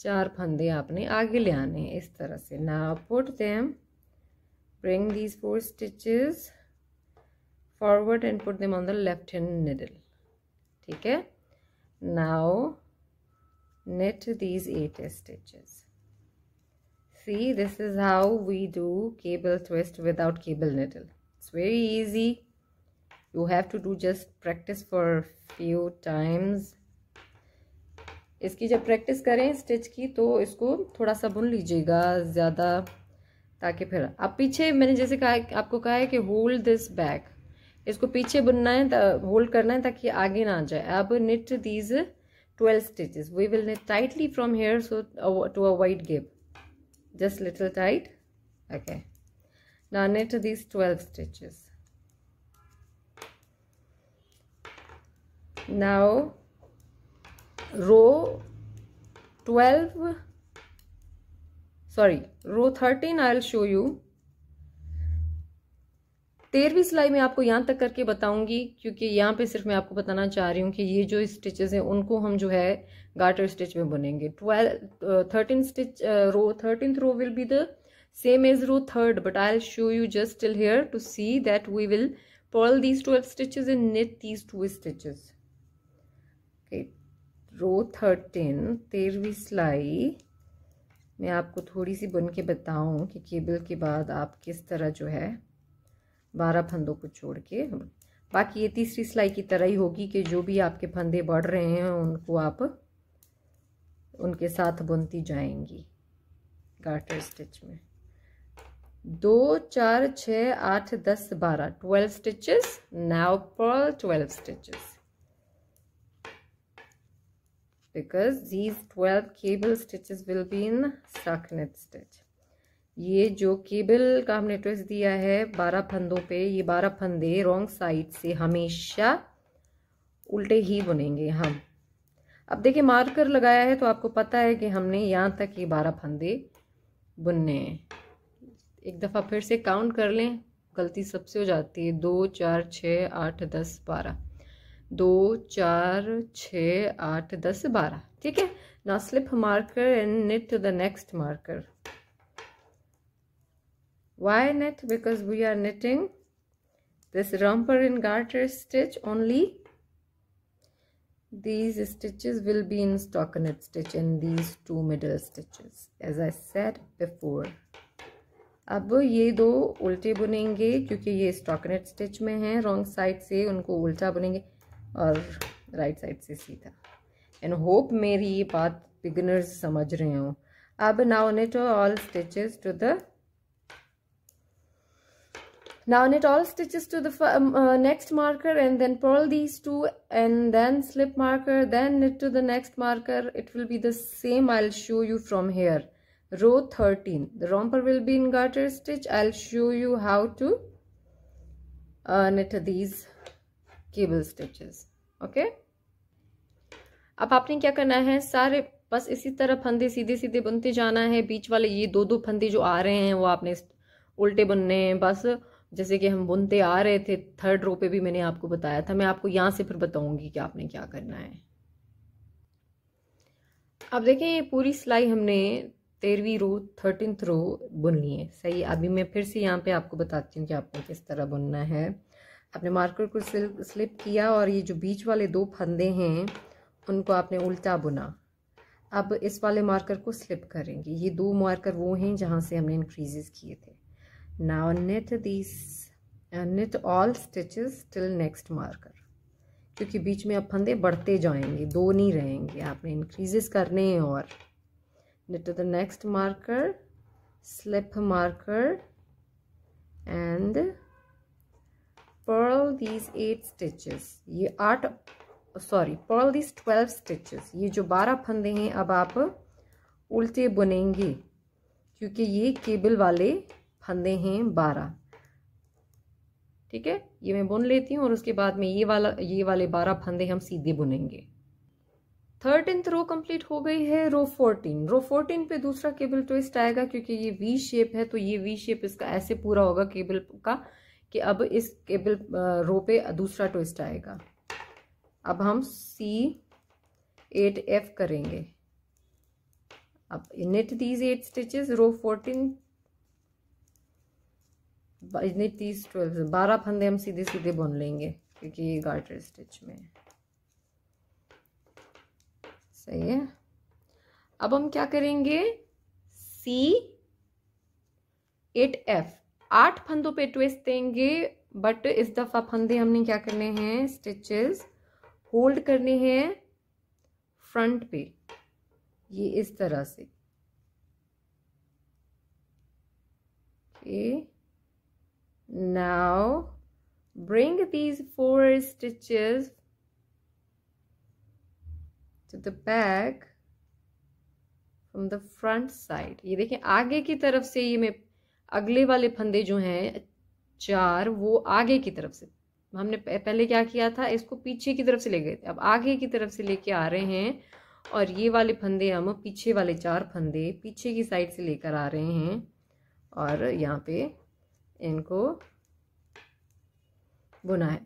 चार फंदे आपने आगे ले आने हैं इस तरह से ना put them bring these four stitches forward and put them on the left hand needle ठीक है now knit these eight stitches see this is how we do cable twist without cable needle it's very easy you have to do just practice for few times इसकी जब practice करें stitch की तो इसको थोड़ा सा बुन लीजिएगा ज़्यादा ताकि फिर अब पीछे मैंने जैसे कहा आपको कहा है कि होल्ड दिस बैक इसको पीछे बुनना है होल्ड करना है ताकि आगे ना आ जाए अब knit these twelve stitches we will knit tightly from here so to avoid gap just little tight okay now knit these 12 stitches now row 12 sorry row thirteen I show you तेरहवीं सिलाई में आपको यहाँ तक करके बताऊंगी क्योंकि यहाँ पे सिर्फ मैं आपको बताना चाह रही हूँ कि ये जो स्टिचेस हैं उनको हम जो है गार्टर स्टिच में बुनेंगे twelve thirteen stitch row thirteen row will be the same as row third but I show you just till here to see that we will purl these twelve stitches in knit these two stitches row thirteen तेरहवीं सिलाई मैं आपको थोड़ी सी बुन के बताऊँ कि cable के बाद आप किस तरह जो है बारह फंदों को छोड़ के बाकी ये तीसरी सिलाई की तरह ही होगी कि जो भी आपके फंदे बढ़ रहे हैं उनको आप उनके साथ बुनती जाएंगी गार्टर स्टिच में दो चार छ आठ दस बारह twelve stitches now purl twelve stitches because these twelve cable stitches will be in saknet stitch ये जो केबल का हमने ट्विस्ट दिया है बारह फंदों पे ये बारह फंदे रॉन्ग साइड से हमेशा उल्टे ही बुनेंगे हम अब देखिए मार्कर लगाया है तो आपको पता है कि हमने यहाँ तक ये बारह फंदे बुनने हैं एक दफ़ा फिर से काउंट कर लें गलती सबसे हो जाती है दो चार छः आठ दस बारह दो चार छः आठ दस बारह ठीक है ना slip marker and knit the next marker why knit because we are knitting this romper in garter stitch only these stitches will be in stockinette stitch in these two middle stitches as I said before अब ये दो उल्टे बुनेंगे क्योंकि ये stockinette stitch में हैं wrong side से उनको उल्टा बुनेंगे और राइट साइड से सीधा एंड होप मेरी ये बात बिगिनर्स समझ रहे हो अब now knit all stitches to the now knit all stitches to the um, uh, next marker and then purl these two and then slip marker then knit to the next marker it will be the same i'll show you from here row 13 the romper will be in garter stitch i'll show you how to uh, knit these cable stitches okay अब आपने क्या करना है सारे बस इसी तरह फंदे सीधे सीधे बनते जाना है बीच वाले ये दो दो फंदे जो आ रहे हैं वो आपने उल्टे बनने हैं बस जैसे कि हम बुनते आ रहे थे थर्ड रो पे भी मैंने आपको बताया था मैं आपको यहाँ से फिर बताऊँगी कि आपने क्या करना है अब देखें ये पूरी सिलाई हमने तेरहवीं रो थर्टीनथ रो बुन ली है सही अभी मैं फिर से यहाँ पे आपको बताती हूँ कि आपने किस तरह बुनना है आपने मार्कर को स्लिप किया और ये जो बीच वाले दो फंदे हैं उनको आपने उल्टा बुना अब इस वाले मार्कर को स्लिप करेंगे ये दो मार्कर वो हैं जहाँ से हमने इंक्रीजेस किए थे now knit these uh, knit all stitches till next marker क्योंकि बीच में अब फंदे बढ़ते जाएंगे दो नहीं रहेंगे आपने इंक्रीजेस करने हैं और knit the next marker slip marker and purl these eight stitches ये आठ sorry purl this twelve stitches ये जो बारह फंदे हैं अब आप उल्टे बुनेंगे क्योंकि ये केबल वाले फंदे हैं बारह ठीक है ये मैं बुन लेती हूँ और उसके बाद में ये वाला ये वाले बारह फंदे हम सीधे बुनेंगे थर्टींथ रो कंप्लीट हो गई है रो फोर्टीन रो फोर्टीन पे दूसरा केबल ट्विस्ट आएगा क्योंकि ये वी शेप है तो ये वी शेप इसका ऐसे पूरा होगा केबल का कि अब इस केबल रो पे दूसरा ट्विस्ट आएगा अब हम सी एट एफ करेंगे अब knit these eight stitches row fourteen इतने तीस ट्वेल्व बारह फंदे हम सीधे सीधे बुन लेंगे क्योंकि ये गार्टर स्टिच में है सही है अब हम क्या करेंगे सी एट एफ आठ फंदों पे ट्विस्ट देंगे बट इस दफ़ा फंदे हमने क्या करने हैं स्टिचेस होल्ड करने हैं फ्रंट पे ये इस तरह से okay Now bring these four stitches to the back from the front side ये देखें आगे की तरफ से ये मैं अगले वाले फंदे जो हैं चार वो आगे की तरफ से हमने पहले क्या किया था इसको पीछे की तरफ से ले गए थे अब आगे की तरफ से लेके आ रहे हैं और ये वाले फंदे हम पीछे वाले चार फंदे पीछे की साइड से लेकर आ रहे हैं और यहाँ पे इनको बुना है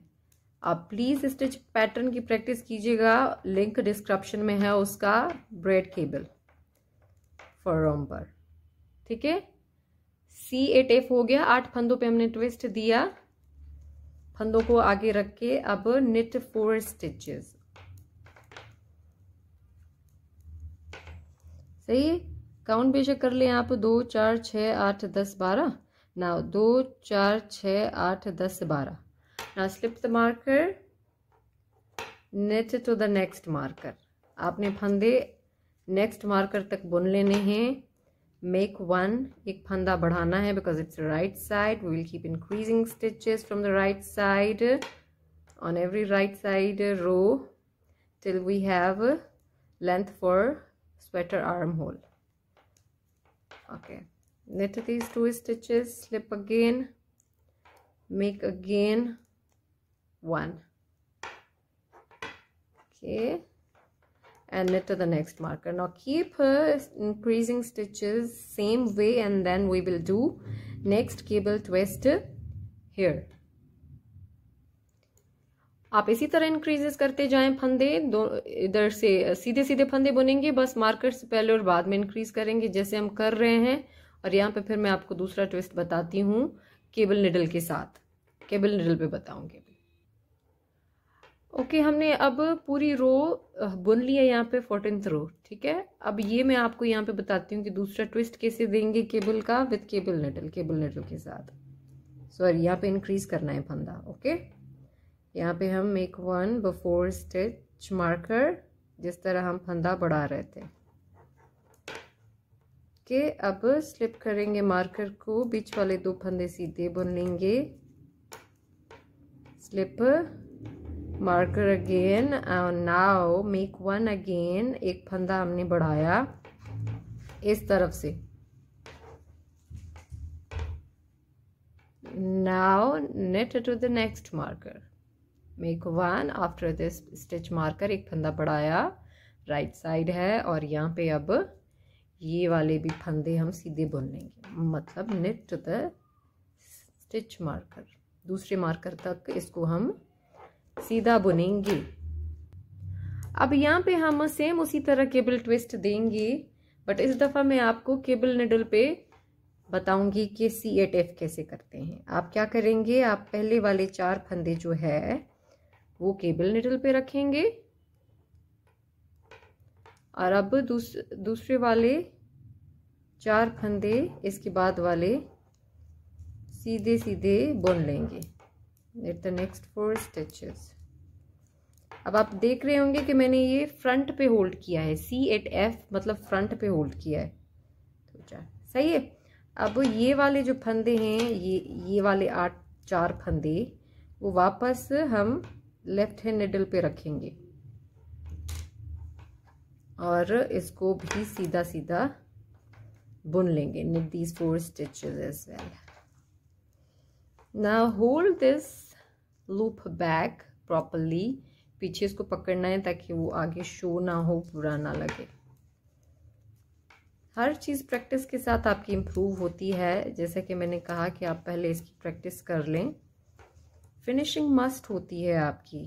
आप प्लीज़ स्टिच पैटर्न की प्रैक्टिस कीजिएगा लिंक डिस्क्रिप्शन में है उसका ब्रेड केबल फॉर पर ठीक है सी ए टेप हो गया आठ फंदों पे हमने ट्विस्ट दिया फंदों को आगे रख के अब निट फोर स्टिचेस सही काउंट बेशक कर ले आप दो चार छ आठ दस बारह नाउ दो चार छ आठ दस बारह ना slip the marker knit to the next marker आपने फंदे नेक्स्ट मार्कर तक बुन लेने हैं मेक वन एक फंदा बढ़ाना है because it's right side we will keep increasing stitches from the right side on every right side row till we have length for sweater armhole okay knit these two stitches slip again make again one okay and knit to the next marker now keep uh, increasing stitches same way and then we will do next cable twist here आप इसी तरह increases करते जाएं फंदे दो इधर से सीधे सीधे फंदे बुनेंगे बस मार्कर से पहले और बाद में इंक्रीज करेंगे जैसे हम कर रहे हैं और यहाँ पे फिर मैं आपको दूसरा ट्विस्ट बताती हूँ केबल निडल के साथ केबल निडल पे बताऊँगी ओके हमने अब पूरी रो बुन लिया यहाँ पे फोर्टीन रो ठीक है अब ये मैं आपको यहाँ पे बताती हूँ कि दूसरा ट्विस्ट कैसे देंगे केबल का with cable needle cable needle के साथ सॉरी यहाँ पे इंक्रीज करना है फंदा ओके यहाँ पे हम एक वन बफोर स्टिच मार्कर जिस तरह हम फंदा बढ़ा रहे थे के अब स्लिप करेंगे मार्कर को बीच वाले दो फंदे सीधे बुन लेंगे slip marker again now make one again एक फंदा हमने बढ़ाया इस तरफ से now knit to the next marker make one after this stitch marker एक फंदा बढ़ाया right साइड है और यहाँ पे अब ये वाले भी फंदे हम सीधे बुन लेंगे मतलब नेट द स्टिच मार्कर दूसरे मार्कर तक इसको हम सीधा बुनेंगे अब यहाँ पे हम सेम उसी तरह केबल ट्विस्ट देंगे बट इस दफ़ा मैं आपको केबल निडल पे बताऊंगी कि सी एट एफ कैसे करते हैं आप क्या करेंगे आप पहले वाले चार फंदे जो है वो केबल निडल पे रखेंगे और अब दूस, दूसरे वाले चार फंदे इसके बाद वाले सीधे सीधे बुन लेंगे at the next four stitches अब आप देख रहे होंगे कि मैंने ये फ्रंट पे होल्ड किया है सी एट एफ मतलब फ्रंट पे होल्ड किया है तो चार सही है अब ये वाले जो फंदे हैं ये ये वाले आठ चार फंदे वो वापस हम लेफ्ट हैंड निडल पे रखेंगे और इसको भी सीधा सीधा बुन लेंगे knit these four stitches as well ना hold this loop back properly पीछे इसको पकड़ना है ताकि वो आगे शो ना हो बुरा ना लगे हर चीज़ प्रैक्टिस के साथ आपकी इम्प्रूव होती है जैसे कि मैंने कहा कि आप पहले इसकी प्रैक्टिस कर लें फिनिशिंग मस्ट होती है आपकी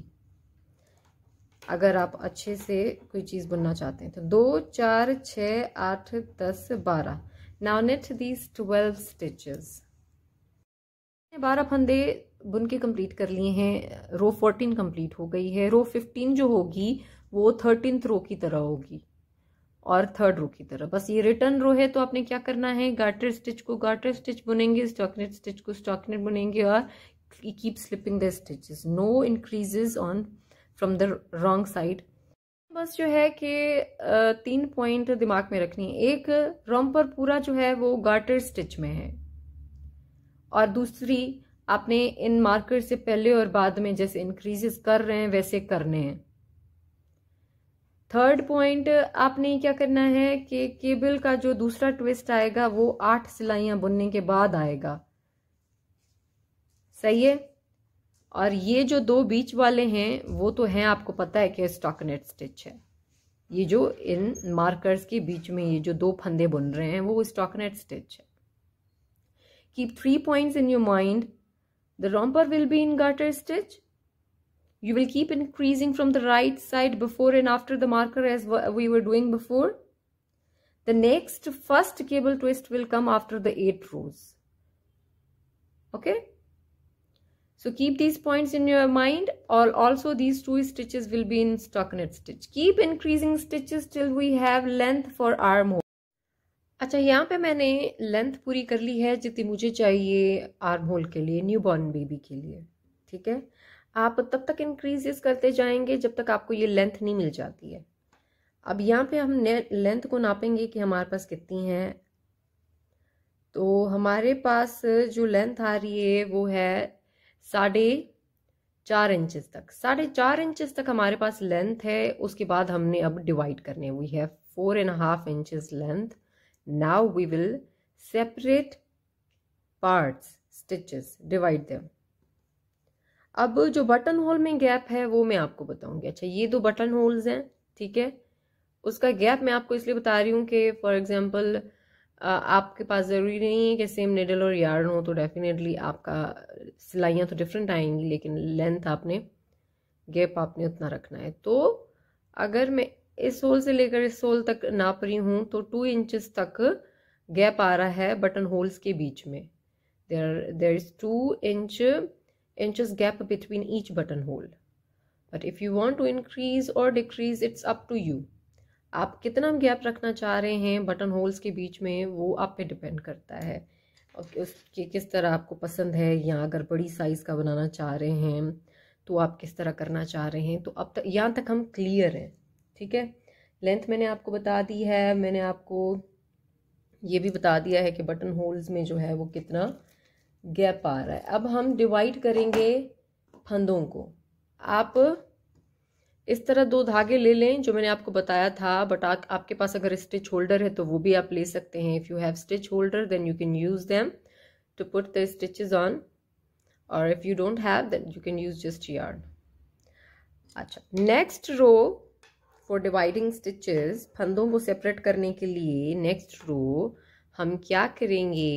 अगर आप अच्छे से कोई चीज़ बुनना चाहते हैं तो दो चार छ आठ दस बारह now knit these twelve stitches बारह फंदे बुन के कंप्लीट कर लिए हैं रो फोर्टीन कंप्लीट हो गई है रो फिफ्टीन जो होगी वो थर्टीन रो की तरह होगी और थर्ड रो की तरह बस ये रिटर्न रो है तो आपने क्या करना है गार्टर स्टिच को गार्टर स्टिच बुनेंगे स्टॉकनेट स्टिच को स्टॉकनेट बुनेंगे और keep slipping the stitches no increases on from the wrong side बस जो है कि तीन पॉइंट दिमाग में रखनी है एक रोम्पर पूरा जो है वो गार्टर स्टिच में है और दूसरी आपने इन मार्कर से पहले और बाद में जैसे इंक्रीजेस कर रहे हैं वैसे करने हैं थर्ड पॉइंट आपने क्या करना है कि केबल का जो दूसरा ट्विस्ट आएगा वो आठ सिलाइयां बुनने के बाद आएगा सही है और ये जो दो बीच वाले हैं वो तो हैं आपको पता है कि स्टॉकनेट स्टिच है ये जो इन मार्कर्स के बीच में ये जो दो फंदे बुन रहे हैं वो स्टॉकनेट स्टिच है keep three points in your mind the romper will be in garter stitch you will keep increasing from the right side before and after the marker as we were doing before the next first cable twist will come after the eight rows okay So keep these points in your mind or also these two stitches will be in stockinette stitch. Keep increasing stitches till we have length for arm hole. अच्छा यहाँ पे मैंने length पूरी कर ली है जितनी मुझे चाहिए आर्म होल के लिए न्यू बॉर्न बेबी के लिए ठीक है आप तब तक इंक्रीजेस करते जाएंगे जब तक आपको ये लेंथ नहीं मिल जाती है अब यहाँ पे हम लेंथ को नापेंगे कि हमारे पास कितनी है तो हमारे पास जो लेंथ आ रही है वो है साढ़े चार इंचज तक साढ़े चार इंचज तक हमारे पास लेंथ है उसके बाद हमने अब डिवाइड करने we have four and half inches length now we will separate parts stitches divide them अब जो बटन होल में गैप है वो मैं आपको बताऊंगी अच्छा ये दो बटन होल्स हैं ठीक है उसका गैप मैं आपको इसलिए बता रही हूँ कि फॉर एग्जाम्पल आपके पास ज़रूरी नहीं है कि सेम निडल और यार्न हो तो डेफिनेटली आपका सिलाइयाँ तो डिफरेंट आएंगी लेकिन लेंथ आपने गैप आपने उतना रखना है तो अगर मैं इस होल से लेकर इस होल तक नाप रही हूँ तो टू इंचज तक गैप आ रहा है बटन होल्स के बीच में there there is two inch inches gap between each buttonhole but if you want to increase और decrease it's up to you आप कितना गैप रखना चाह रहे हैं बटन होल्स के बीच में वो आप पे डिपेंड करता है और उसकी किस तरह आपको पसंद है या अगर बड़ी साइज़ का बनाना चाह रहे हैं तो आप किस तरह करना चाह रहे हैं तो अब तक यहाँ तक हम क्लियर हैं ठीक है लेंथ मैंने आपको बता दी है मैंने आपको ये भी बता दिया है कि बटन होल्स में जो है वो कितना गैप आ रहा है अब हम डिवाइड करेंगे फंदों को आप इस तरह दो धागे ले लें जो मैंने आपको बताया था बट आप, आपके पास अगर स्टिच होल्डर है तो वो भी आप ले सकते हैं if you have stitch holder then you can use them to put the stitches on और if you don't have then you can use just yarn अच्छा next row for dividing stitches फंदों को सेपरेट करने के लिए next row हम क्या करेंगे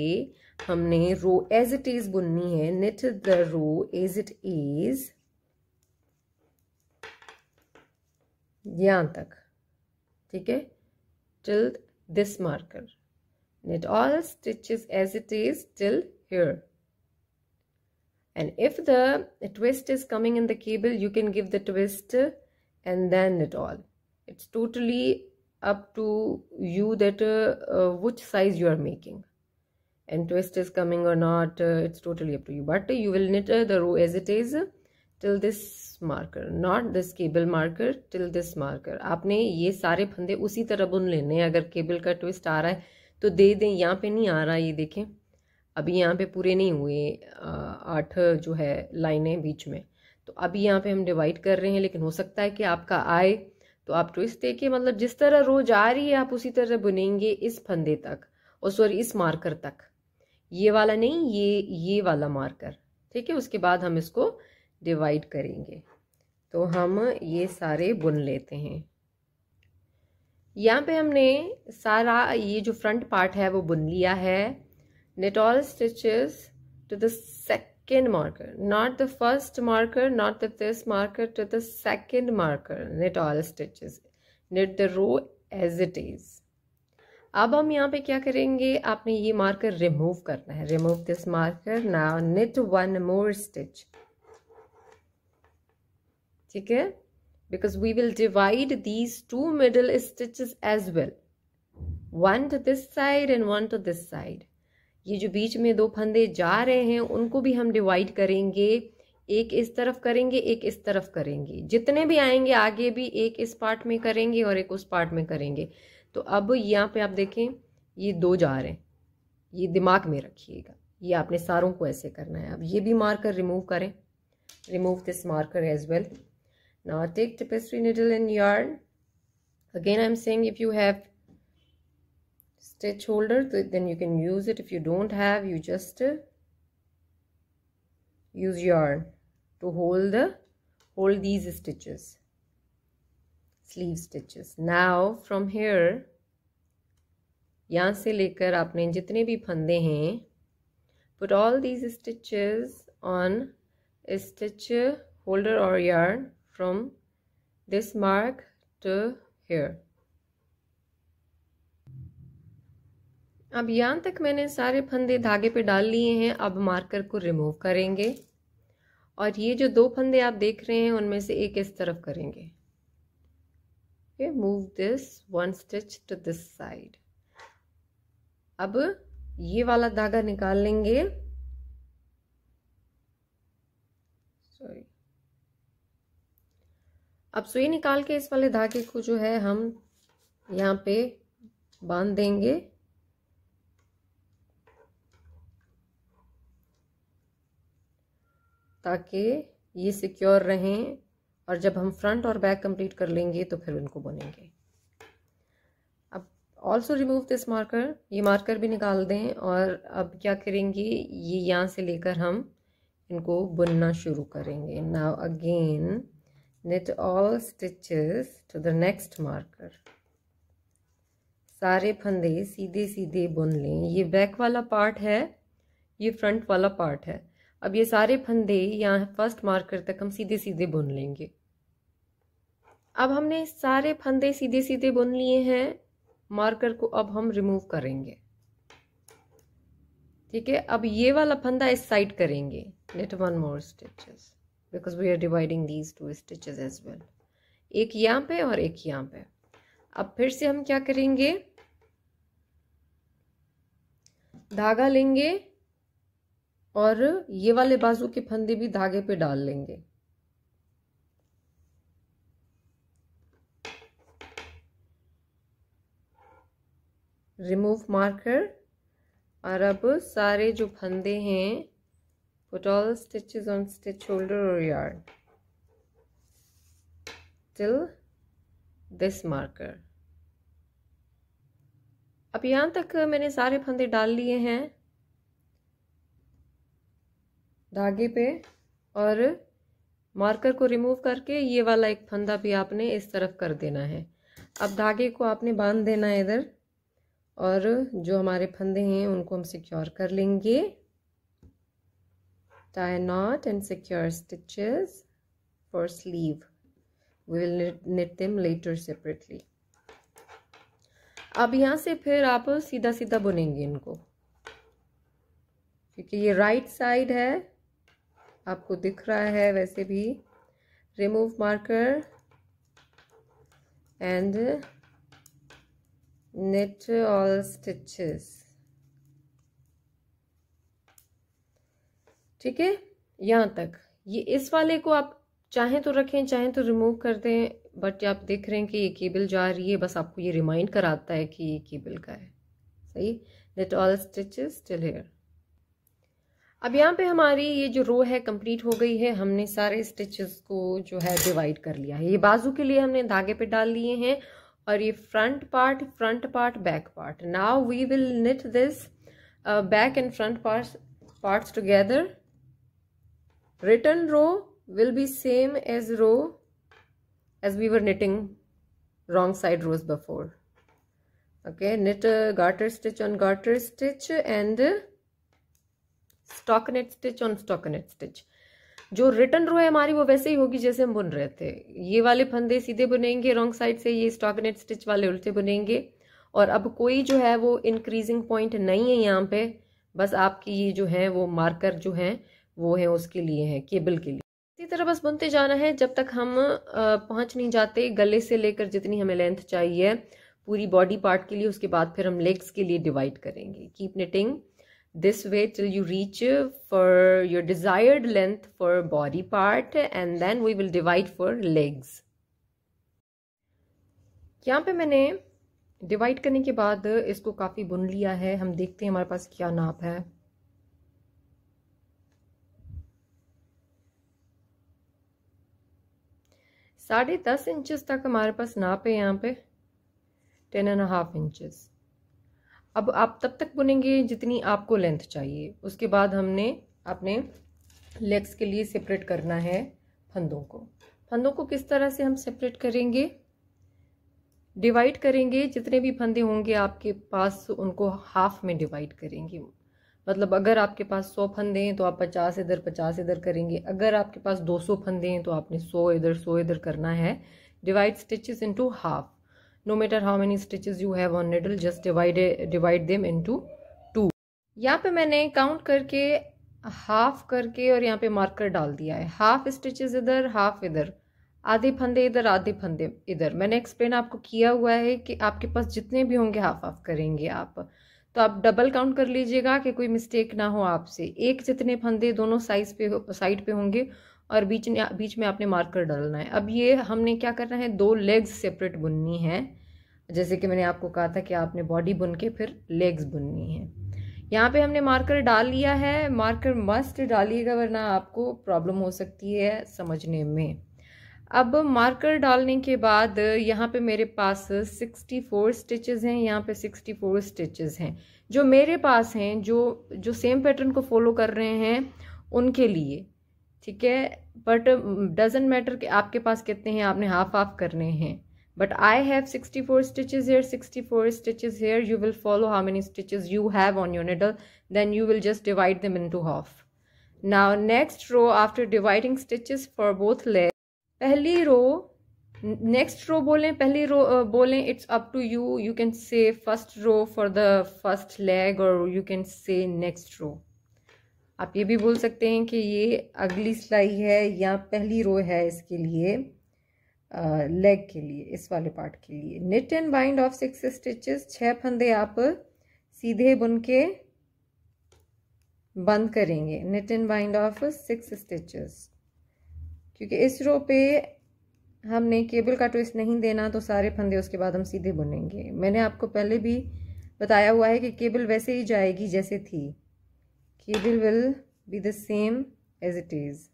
हमने रो एज इट इज़ बुननी है knit the row as it is यहाँ तक ठीक है till this knit all stitches as it is till here and if the twist is coming in the cable you can give the twist and then knit all it's totally up to you that uh, uh, which size you are making and twist is coming or not uh, it's totally up to you but you will knit the row as it is till this marker not this cable marker till this marker आपने ये सारे फंदे उसी तरह बुन लेने अगर cable का ट्विस्ट आ रहा है तो दे दें यहाँ पे नहीं आ रहा ये देखें अभी यहाँ पे पूरे नहीं हुए आठ जो है लाइनें बीच में तो अभी यहाँ पे हम डिवाइड कर रहे हैं लेकिन हो सकता है कि आपका आए तो आप ट्विस्ट दे के मतलब जिस तरह रोज आ रही है आप उसी तरह बुनेंगे इस फंदे तक और सॉरी इस मार्कर तक ये वाला नहीं ये ये वाला मार्कर ठीक है उसके बाद हम इसको डिवाइड करेंगे तो हम ये सारे बुन लेते हैं यहाँ पे हमने सारा ये जो फ्रंट पार्ट है वो बुन लिया है knit all stitches to the second marker not the first marker not the first marker to the second marker knit all stitches knit the row as it is अब हम यहाँ पे क्या करेंगे आपने ये मार्कर रिमूव करना है remove this marker now knit one more stitch ठीक है because we will divide these two middle stitches as well one two this side and one two this side ये जो बीच में दो फंदे जा रहे हैं उनको भी हम डिवाइड करेंगे एक इस तरफ करेंगे एक इस तरफ करेंगे जितने भी आएंगे आगे भी एक इस पार्ट में करेंगे और एक उस पार्ट में करेंगे तो अब यहाँ पे आप देखें ये दो जा रहे हैं ये दिमाग में रखिएगा ये आपने सारों को ऐसे करना है अब ये भी मार्कर रिमूव करें remove this marker as well well. Now take tapestry needle and yarn. Again I'm saying if you have stitch holder then you can use it. If you don't have you just uh, use yarn to hold the hold these stitches sleeve stitches. Now from here यहाँ से लेकर आपने जितने भी फंदे हैं put all these stitches on a stitch holder or yarn from this mark to here. अब यहाँ तक मैंने सारे फंदे धागे पे डाल लिए हैं अब मार्कर को रिमूव करेंगे और ये जो दो फंदे आप देख रहे हैं उनमें से एक इस तरफ करेंगे move this one stitch to this side अब ये वाला धागा निकाल लेंगे अब सुई निकाल के इस वाले धागे को जो है हम यहाँ पे बांध देंगे ताकि ये सिक्योर रहें और जब हम फ्रंट और बैक कंप्लीट कर लेंगे तो फिर उनको बुनेंगे अब ऑल्सो रिमूव दिस मार्कर ये मार्कर भी निकाल दें और अब क्या करेंगे ये यहाँ से लेकर हम इनको बुनना शुरू करेंगे now again knit all stitches to the next marker सारे फंदे सीधे सीधे बुन लें ये बैक वाला पार्ट है ये फ्रंट वाला पार्ट है अब ये सारे फंदे यहाँ फर्स्ट मार्कर तक हम सीधे सीधे बुन लेंगे अब हमने सारे फंदे सीधे सीधे बुन लिए हैं मार्कर को अब हम रिमूव करेंगे ठीक है अब ये वाला फंदा इस साइड करेंगे knit one more stitches because we are dividing these two stitches as well एक यहाँ पे और एक यहाँ पे अब फिर से हम क्या करेंगे धागा लेंगे और ये वाले बाजू के फंदे भी धागे पे डाल लेंगे रिमूव मार्कर और अब सारे जो फंदे हैं Put all the stitches on stitch holder or yarn till this marker. अब यहां तक मैंने सारे फंदे डाल लिए हैं धागे पे और मार्कर को रिमूव करके ये वाला एक फंदा भी आपने इस तरफ कर देना है अब धागे को आपने बांध देना है इधर और जो हमारे फंदे हैं उनको हम सिक्योर कर लेंगे tie a knot and secure stitches for sleeve we will knit, knit them later separately अब यहाँ से फिर आप सीधा सीधा बुनेंगे इनको क्योंकि ये राइट साइड है आपको दिख रहा है वैसे भी remove marker and knit all stitches ठीक है यहाँ तक ये इस वाले को आप चाहें तो रखें चाहें तो रिमूव कर दें बट आप देख रहे हैं कि ये केबल जा रही है बस आपको ये रिमाइंड कराता है कि ये केबल का है सही let all stitches still here अब यहाँ पे हमारी ये जो रो है कंप्लीट हो गई है हमने सारे स्टिचेस को जो है डिवाइड कर लिया है ये बाजू के लिए हमने धागे पे डाल लिए हैं और ये front part front part back part now we will knit this back and front part parts together return row will be same as row as we were knitting wrong side rows before okay knit a garter stitch on garter stitch and stockinette stitch on stockinette stitch जो return row है हमारी वो वैसे ही होगी जैसे हम बुन रहे थे ये वाले फंदे सीधे बुनेंगे रॉन्ग साइड से ये स्टॉकनेट स्टिच वाले उल्टे बुनेंगे और अब कोई जो है वो इंक्रीजिंग पॉइंट नहीं है यहाँ पे बस आपकी ये जो है वो मार्कर जो हैं वो है उसके लिए है केबल के लिए इसी तरह बस बुनते जाना है जब तक हम पहुंच नहीं जाते गले से लेकर जितनी हमें लेंथ चाहिए पूरी बॉडी पार्ट के लिए उसके बाद फिर हम लेग्स के लिए डिवाइड करेंगे keep knitting this way till you reach for your desired length for body part and then we will divide for legs यहाँ पे मैंने डिवाइड करने के बाद इसको काफ़ी बुन लिया है हम देखते हैं हमारे पास क्या नाप है साढ़े दस इंचज़ तक हमारे पास नाप है यहाँ पे टेन एंड हाफ इंचज़ अब आप तब तक बुनेंगे जितनी आपको लेंथ चाहिए उसके बाद हमने अपने लेग्स के लिए सेपरेट करना है फंदों को फंदों को किस तरह से हम सेपरेट करेंगे डिवाइड करेंगे जितने भी फंदे होंगे आपके पास उनको हाफ में डिवाइड करेंगे मतलब अगर आपके पास सौ फंदे हैं तो आप पचास इधर पचास इधर करेंगे अगर आपके पास दो सौ फंदे हैं तो आपने सौ इधर सौ इधर करना है divide stitches into half no matter how many stitches you have on needle just divide divide them into two यहाँ पे मैंने काउंट करके हाफ करके और यहाँ पे मार्कर डाल दिया है हाफ स्टिचेज इधर हाफ इधर आधे फंदे इधर आधे फंदे इधर मैंने एक्सप्लेन आपको किया हुआ है कि आपके पास जितने भी होंगे हाफ हाफ करेंगे आप तो आप डबल काउंट कर लीजिएगा कि कोई मिस्टेक ना हो आपसे एक जितने फंदे दोनों साइज पे साइड पे होंगे और बीच में बीच में आपने मार्कर डालना है अब ये हमने क्या करना है दो लेग्स सेपरेट बुननी है जैसे कि मैंने आपको कहा था कि आपने बॉडी बुन के फिर लेग्स बुननी है यहाँ पे हमने मार्कर डाल लिया है मार्कर मस्ट डालिएगा वरना आपको प्रॉब्लम हो सकती है समझने में अब मार्कर डालने के बाद यहाँ पे मेरे पास 64 स्टिचेस हैं यहाँ पे 64 स्टिचेस हैं जो मेरे पास हैं जो जो सेम पैटर्न को फॉलो कर रहे हैं उनके लिए ठीक है बट डजेंट मैटर कि आपके पास कितने हैं आपने हाफ हाफ करने हैं but I have sixty four stitches here sixty four stitches here you will follow how many stitches you have on your needle then you will just divide them into half now next row after dividing stitches for both leg पहली row next row बोलें पहली row बोलें it's up to you you can say first row for the first leg और you can say next row आप ये भी बोल सकते हैं कि ये अगली सिलाई है या पहली रो है इसके लिए लेग uh, के लिए इस वाले पार्ट के लिए knit and bind off six stitches छः फंदे आप सीधे बुन के बंद करेंगे knit and bind off six stitches क्योंकि इस रो पे हमने केबल का ट्विस्ट नहीं देना तो सारे फंदे उसके बाद हम सीधे बुनेंगे मैंने आपको पहले भी बताया हुआ है कि केबल वैसे ही जाएगी जैसे थी cable will be the same as it is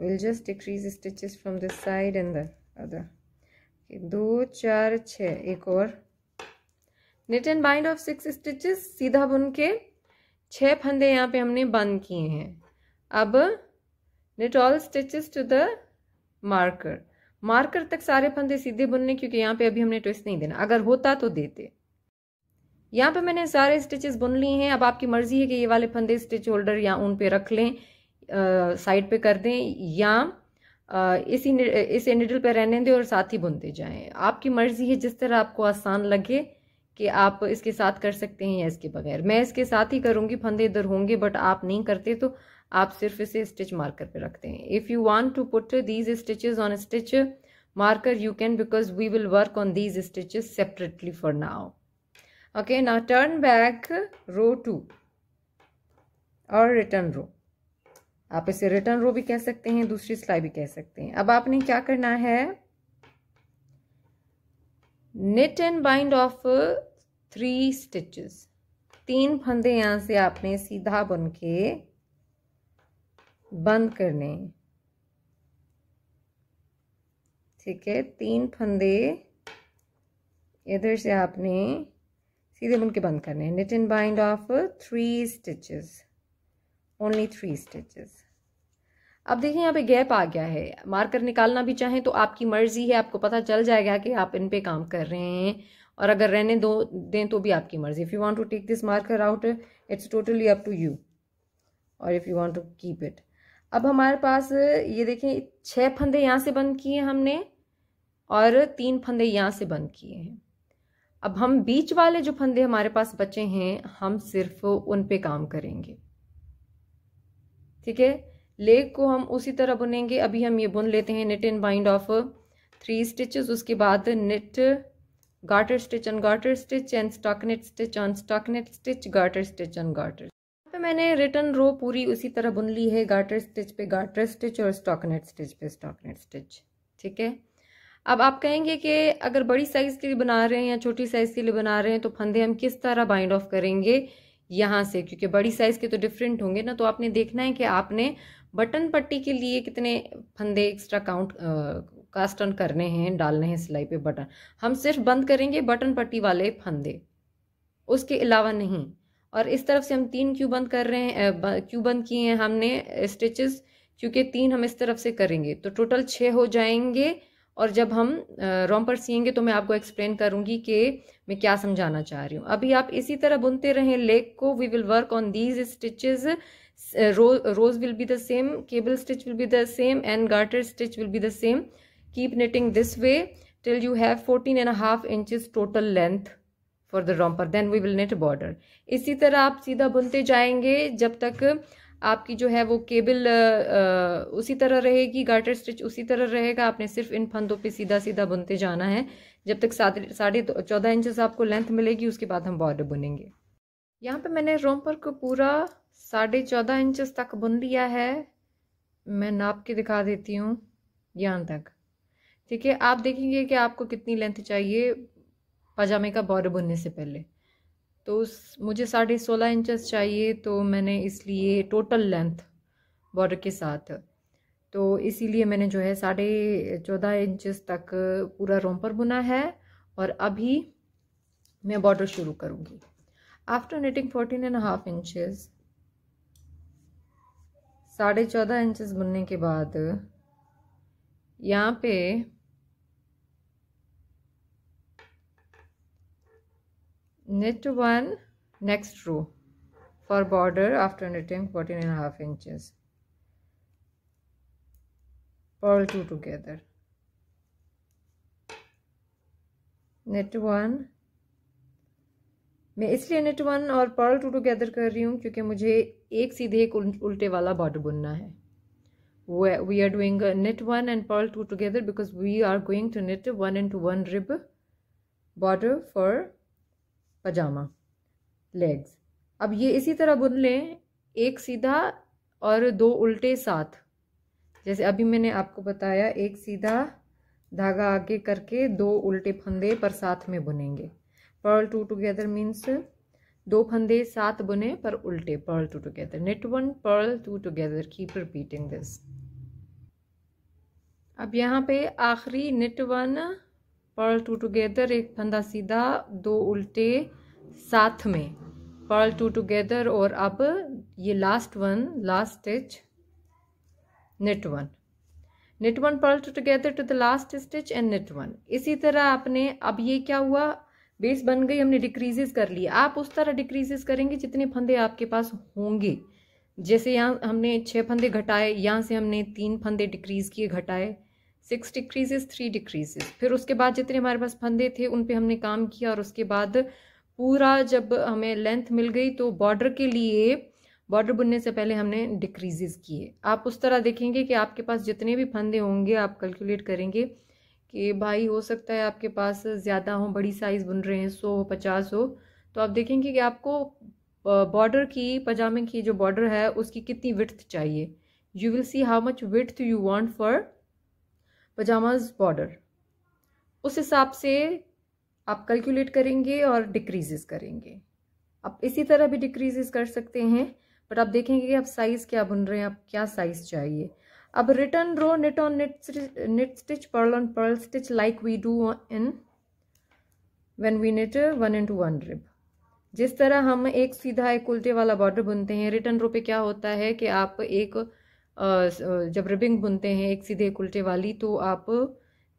will just decrease stitches from this side and the other दो चार छ एक और knit and bind off six stitches सीधा बुन के छह फंदे यहाँ पे हमने बंद किए हैं अब knit all stitches to the marker marker तक सारे फंदे सीधे बुनने क्योंकि यहाँ पे अभी हमने ट्विस्ट नहीं देना अगर होता तो देते यहाँ पे मैंने सारे स्टिचेस बुन लिए हैं अब आपकी मर्जी है कि ये वाले फंदे स्टिच होल्डर या उन पे रख लें साइड पे कर दें या इसी इस एंडल पे रहने दें और साथ ही बुनते जाएं आपकी मर्जी है जिस तरह आपको आसान लगे कि आप इसके साथ कर सकते हैं या इसके बगैर मैं इसके साथ ही करूँगी फंदे इधर होंगे बट आप नहीं करते तो आप सिर्फ इसे स्टिच मार्कर पे रखते हैं if you want to put these stitches on stitch marker you can because we will work on these stitches separately for now okay now turn back row two और रिटर्न रो आप इसे return रो भी कह सकते हैं दूसरी सिलाई भी कह सकते हैं अब आपने क्या करना है knit and bind off three stitches तीन फंदे यहां से आपने सीधा बुन के बंद करने ठीक है तीन फंदे इधर से आपने सीधे बुन के बंद करने knit and bind off three stitches only three stitches अब देखिए यहाँ पे गैप आ गया है मार्कर निकालना भी चाहें तो आपकी मर्ज़ी है आपको पता चल जाएगा कि आप इन पे काम कर रहे हैं और अगर रहने दो दें तो भी आपकी मर्ज़ी if you want to take this marker out it's totally up to you और if you want to keep it अब हमारे पास ये देखें छह फंदे यहाँ से बंद किए हमने और तीन फंदे यहाँ से बंद किए हैं अब हम बीच वाले जो फंदे हमारे पास बचे हैं हम सिर्फ उन पे काम करेंगे ठीक है लेग को हम उसी तरह बुनेंगे अभी हम ये बुन लेते हैं knit and bind off three stitches उसके बाद knit garter stitch and garter stitch and stockinette stitch on stockinette stitch garter stitch and garter मैंने रिटर्न रो पूरी उसी तरह बुन ली है गार्टर स्टिच पे गार्टर स्टिच और स्टॉकनेट स्टिच पे स्टॉकनेट स्टिच ठीक है अब आप कहेंगे कि अगर बड़ी साइज़ के लिए बना रहे हैं या छोटी साइज़ के लिए बना रहे हैं तो फंदे हम किस तरह बाइंड ऑफ करेंगे यहाँ से क्योंकि बड़ी साइज़ के तो डिफरेंट होंगे ना तो आपने देखना है कि आपने बटन पट्टी के लिए कितने फंदे एक्स्ट्रा काउंट कास्ट ऑन करने हैं डालने हैं सिलाई पे बटन हम सिर्फ बंद करेंगे बटन पट्टी वाले फंदे उसके अलावा नहीं और इस तरफ से हम तीन क्यू बंद कर रहे हैं क्यू बंद किए हैं हमने स्टिचेस क्योंकि तीन हम इस तरफ से करेंगे तो टोटल छः हो जाएंगे और जब हम रोमपर सीएंगे तो मैं आपको एक्सप्लेन करूंगी कि मैं क्या समझाना चाह रही हूँ अभी आप इसी तरह बुनते रहें लेग को we will work on these stitches rows will be the same cable stitch will be the same and garter stitch will be the same keep knitting this way till you have fourteen and half inches total length for the romper then we will knit border इसी तरह आप सीधा बुनते जाएंगे जब तक आपकी जो है वो केबल उसी तरह रहेगी गार्टर स्टिच उसी तरह रहेगा आपने सिर्फ इन फंदों पे सीधा सीधा बुनते जाना है जब तक साढ़े चौदह इंचज आपको लेंथ मिलेगी उसके बाद हम बॉर्डर बुनेंगे यहाँ पे मैंने रोमपर को पूरा साढ़े चौदह इंचज तक बुन लिया है मैं नाप के दिखा देती हूँ यहाँ तक ठीक है आप देखेंगे कि आपको कितनी लेंथ चाहिए पाजामे का बॉर्डर बुनने से पहले तो उस मुझे साढ़े सोलह इंचज चाहिए तो मैंने इसलिए टोटल लेंथ बॉर्डर के साथ तो इसीलिए मैंने जो है साढ़े चौदह इंचज तक पूरा रोमपर बुना है और अभी मैं बॉर्डर शुरू करूँगी after knitting fourteen and half inches साढ़े चौदह इंचज बुनने के बाद यहाँ पे knit one next row for border after knitting 14 and a half inches purl two together knit one मैं इसलिए नेट वन और पर्ल टू टुगेदर कर रही हूँ क्योंकि मुझे एक सीधे एक उल्टे वाला बॉर्डर बुनना है we are doing knit one and purl two together because we are going to knit one and two one rib border for pajama legs अब ये इसी तरह बुन लें एक सीधा और दो उल्टे साथ जैसे अभी मैंने आपको बताया एक सीधा धागा आगे करके दो उल्टे फंदे पर साथ में बुनेंगे पर्ल टू टुगेदर मीन्स दो फंदे साथ बुने पर उल्टे purl two together knit one purl two together keep repeating this अब यहाँ पे आखिरी knit one purl two together एक फंदा सीधा दो उल्टे साथ में पर्ल टू टुगेदर और अब ये last one last stitch knit one knit one purl two together to the last stitch and knit one इसी तरह आपने अब ये क्या हुआ बेस बन गई हमने डिक्रीजेस कर लिए आप उस तरह डिक्रीजेस करेंगे जितने फंदे आपके पास होंगे जैसे यहाँ हमने छः फंदे घटाए यहाँ से हमने तीन फंदे डिक्रीज किए घटाए सिक्स डिक्रीजेस थ्री डिक्रीजेस फिर उसके बाद जितने हमारे पास फंदे थे उन पे हमने काम किया और उसके बाद पूरा जब हमें लेंथ मिल गई तो बॉर्डर के लिए बॉर्डर बुनने से पहले हमने डिक्रीजेस किए आप उस तरह देखेंगे कि आपके पास जितने भी फंदे होंगे आप कैलकुलेट करेंगे कि भाई हो सकता है आपके पास ज़्यादा हो बड़ी साइज़ बुन रहे हैं सौ हो पचास हो तो आप देखेंगे कि आपको बॉर्डर की पजामे की जो बॉर्डर है उसकी कितनी विथ चाहिए you will see how much width you want for pajamas border उस हिसाब से आप कैलकुलेट करेंगे और डिक्रीजेस करेंगे आप इसी तरह भी डिक्रीजेस कर सकते हैं बट आप देखेंगे कि आप साइज़ क्या बुन रहे हैं आप क्या साइज़ चाहिए अब return row knit on knit knit stitch purl on purl stitch like we do in when we knit one into one rib जिस तरह हम एक सीधा एक उल्टे वाला बॉर्डर बुनते हैं रिटर्न रो पे क्या होता है कि आप एक जब रिबिंग बुनते हैं एक सीधे एक उल्टे वाली तो आप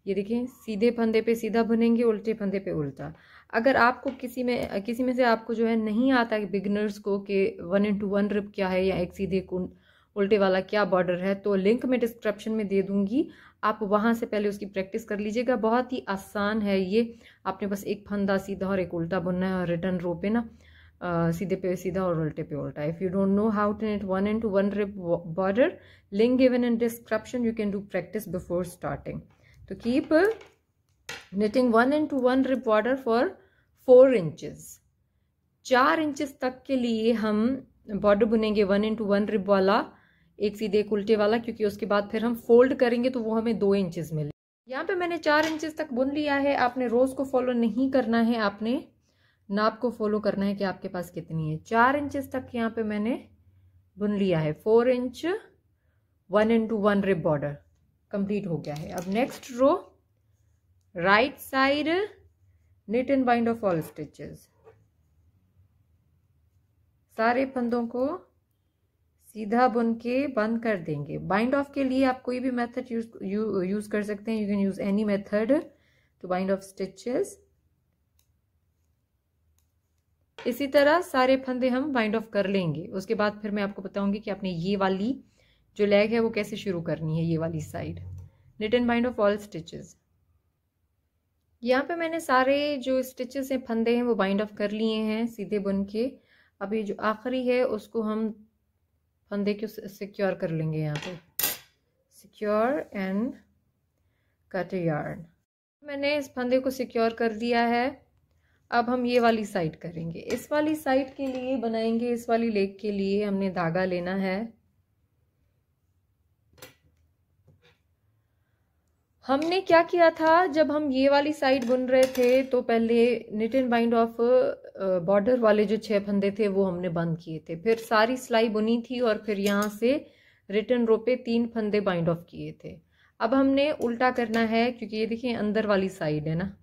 ये देखें सीधे फंदे पे सीधा बुनेंगे उल्टे फंदे पे उल्टा अगर आपको किसी में किसी में से आपको जो है नहीं आता है बिगनर्स को कि वन इंटू वन रिप क्या है या एक सीधे उल्टे वाला क्या बॉर्डर है तो लिंक मैं डिस्क्रिप्शन में दे दूंगी आप वहाँ से पहले उसकी प्रैक्टिस कर लीजिएगा बहुत ही आसान है ये आपने बस एक फंदा सीधा और एक उल्टा बुनना है और रिटर्न रो पे ना सीधे पे सीधा और उल्टे पे उल्टा if you don't know how to knit one and two one rib border link given in description you can do practice before starting तो keep knitting one and two one rib border for four inches चार inches तक के लिए हम border बुनेंगे one into one rib वाला एक सीधे एक उल्टे वाला क्योंकि उसके बाद फिर हम फोल्ड करेंगे तो वो हमें दो इंचज मिले यहाँ पे मैंने चार इंचज तक बुन लिया है आपने रोज को फॉलो नहीं करना है आपने नाप को फॉलो करना है कि आपके पास कितनी है चार इंचज तक यहाँ पे मैंने बुन लिया है four inch one into one rib border complete हो गया है अब next row right side knit and bind off all stitches सारे फंदों को सीधा बुन के बंद कर देंगे बाइंड ऑफ के लिए आप कोई भी मेथड यूज यूज कर सकते हैं you can use any method to bind off stitches इसी तरह सारे फंदे हम वाइंड ऑफ कर लेंगे उसके बाद फिर मैं आपको बताऊंगी कि आपने ये वाली जो लेग है वो कैसे शुरू करनी है ये वाली side knit and bind off all stitches यहाँ पे मैंने सारे जो स्टिचेस हैं फंदे हैं वो बाइंड ऑफ कर लिए हैं सीधे बुन के अब ये जो आखिरी है उसको हम फंदे को सिक्योर कर लेंगे यहाँ पे सिक्योर एंड कट यार्न मैंने इस फंदे को सिक्योर कर दिया है अब हम ये वाली साइड करेंगे इस वाली साइड के लिए बनाएंगे इस वाली लेग के लिए हमने धागा लेना है हमने क्या किया था जब हम ये वाली साइड बुन रहे थे तो पहले knit and bind off border वाले जो छह फंदे थे वो हमने बंद किए थे फिर सारी सिलाई बुनी थी और फिर यहाँ से रिटर्न रो पे तीन फंदे बाइंड ऑफ किए थे अब हमने उल्टा करना है क्योंकि ये देखिए अंदर वाली साइड है ना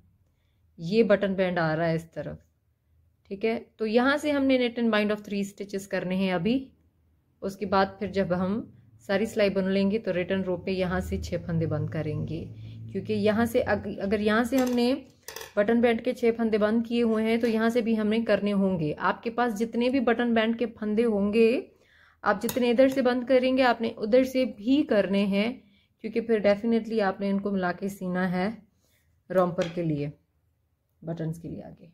ये बटन बैंड आ रहा है इस तरफ ठीक है तो यहाँ से हमने knit and bind off three stitches करने हैं अभी उसके बाद फिर जब हम सारी सिलाई बुन लेंगे तो रिटर्न रो पे यहाँ से छः फंदे बंद करेंगे क्योंकि यहाँ से अग, अगर यहाँ से हमने बटन बैंड के छः फंदे बंद किए हुए हैं तो यहाँ से भी हमने करने होंगे आपके पास जितने भी बटन बैंड के फंदे होंगे आप जितने इधर से बंद करेंगे आपने उधर से भी करने हैं क्योंकि फिर डेफिनेटली आपने इनको मिला के सीना है रोमपर के लिए बटन्स के लिए आगे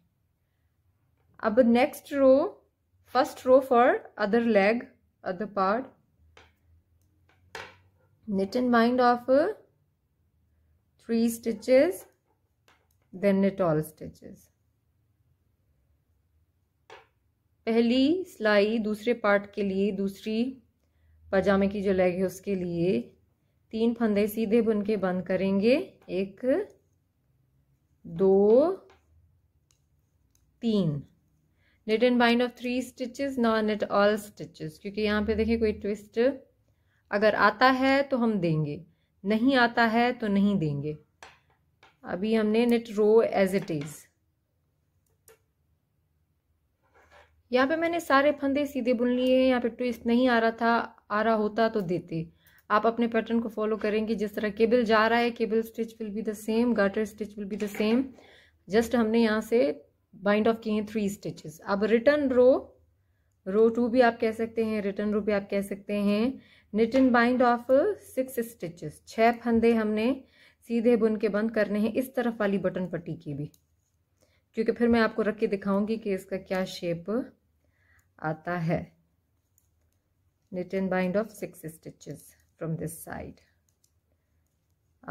अब next row first row for other leg other part knit and bind off three stitches then knit all stitches पहली सिलाई दूसरे पार्ट के लिए दूसरी पजामे की जो लेग है उसके लिए तीन फंदे सीधे बुन के बंद करेंगे एक दो तीन knit and bind off three stitches now knit all stitches क्योंकि यहाँ पे देखिए कोई ट्विस्ट अगर आता है तो हम देंगे नहीं आता है तो नहीं देंगे अभी हमने knit row as it is यहाँ पे मैंने सारे फंदे सीधे बुन लिए हैं यहाँ पे ट्विस्ट नहीं आ रहा था आ रहा होता तो देते आप अपने पैटर्न को फॉलो करेंगे जिस तरह केबल जा रहा है cable stitch will be the same garter stitch will be the same just हमने यहाँ से बाइंड ऑफ किए हैं थ्री स्टिचेस अब रिटर्न रो रो टू भी आप कह सकते हैं रिटर्न रो भी आप कह सकते हैं knit and bind off six stitches छह फंदे हमने सीधे बुन के बंद करने हैं इस तरफ वाली बटन पट्टी की भी क्योंकि फिर मैं आपको रख के दिखाऊंगी कि इसका क्या शेप आता है knit and bind off six stitches from this side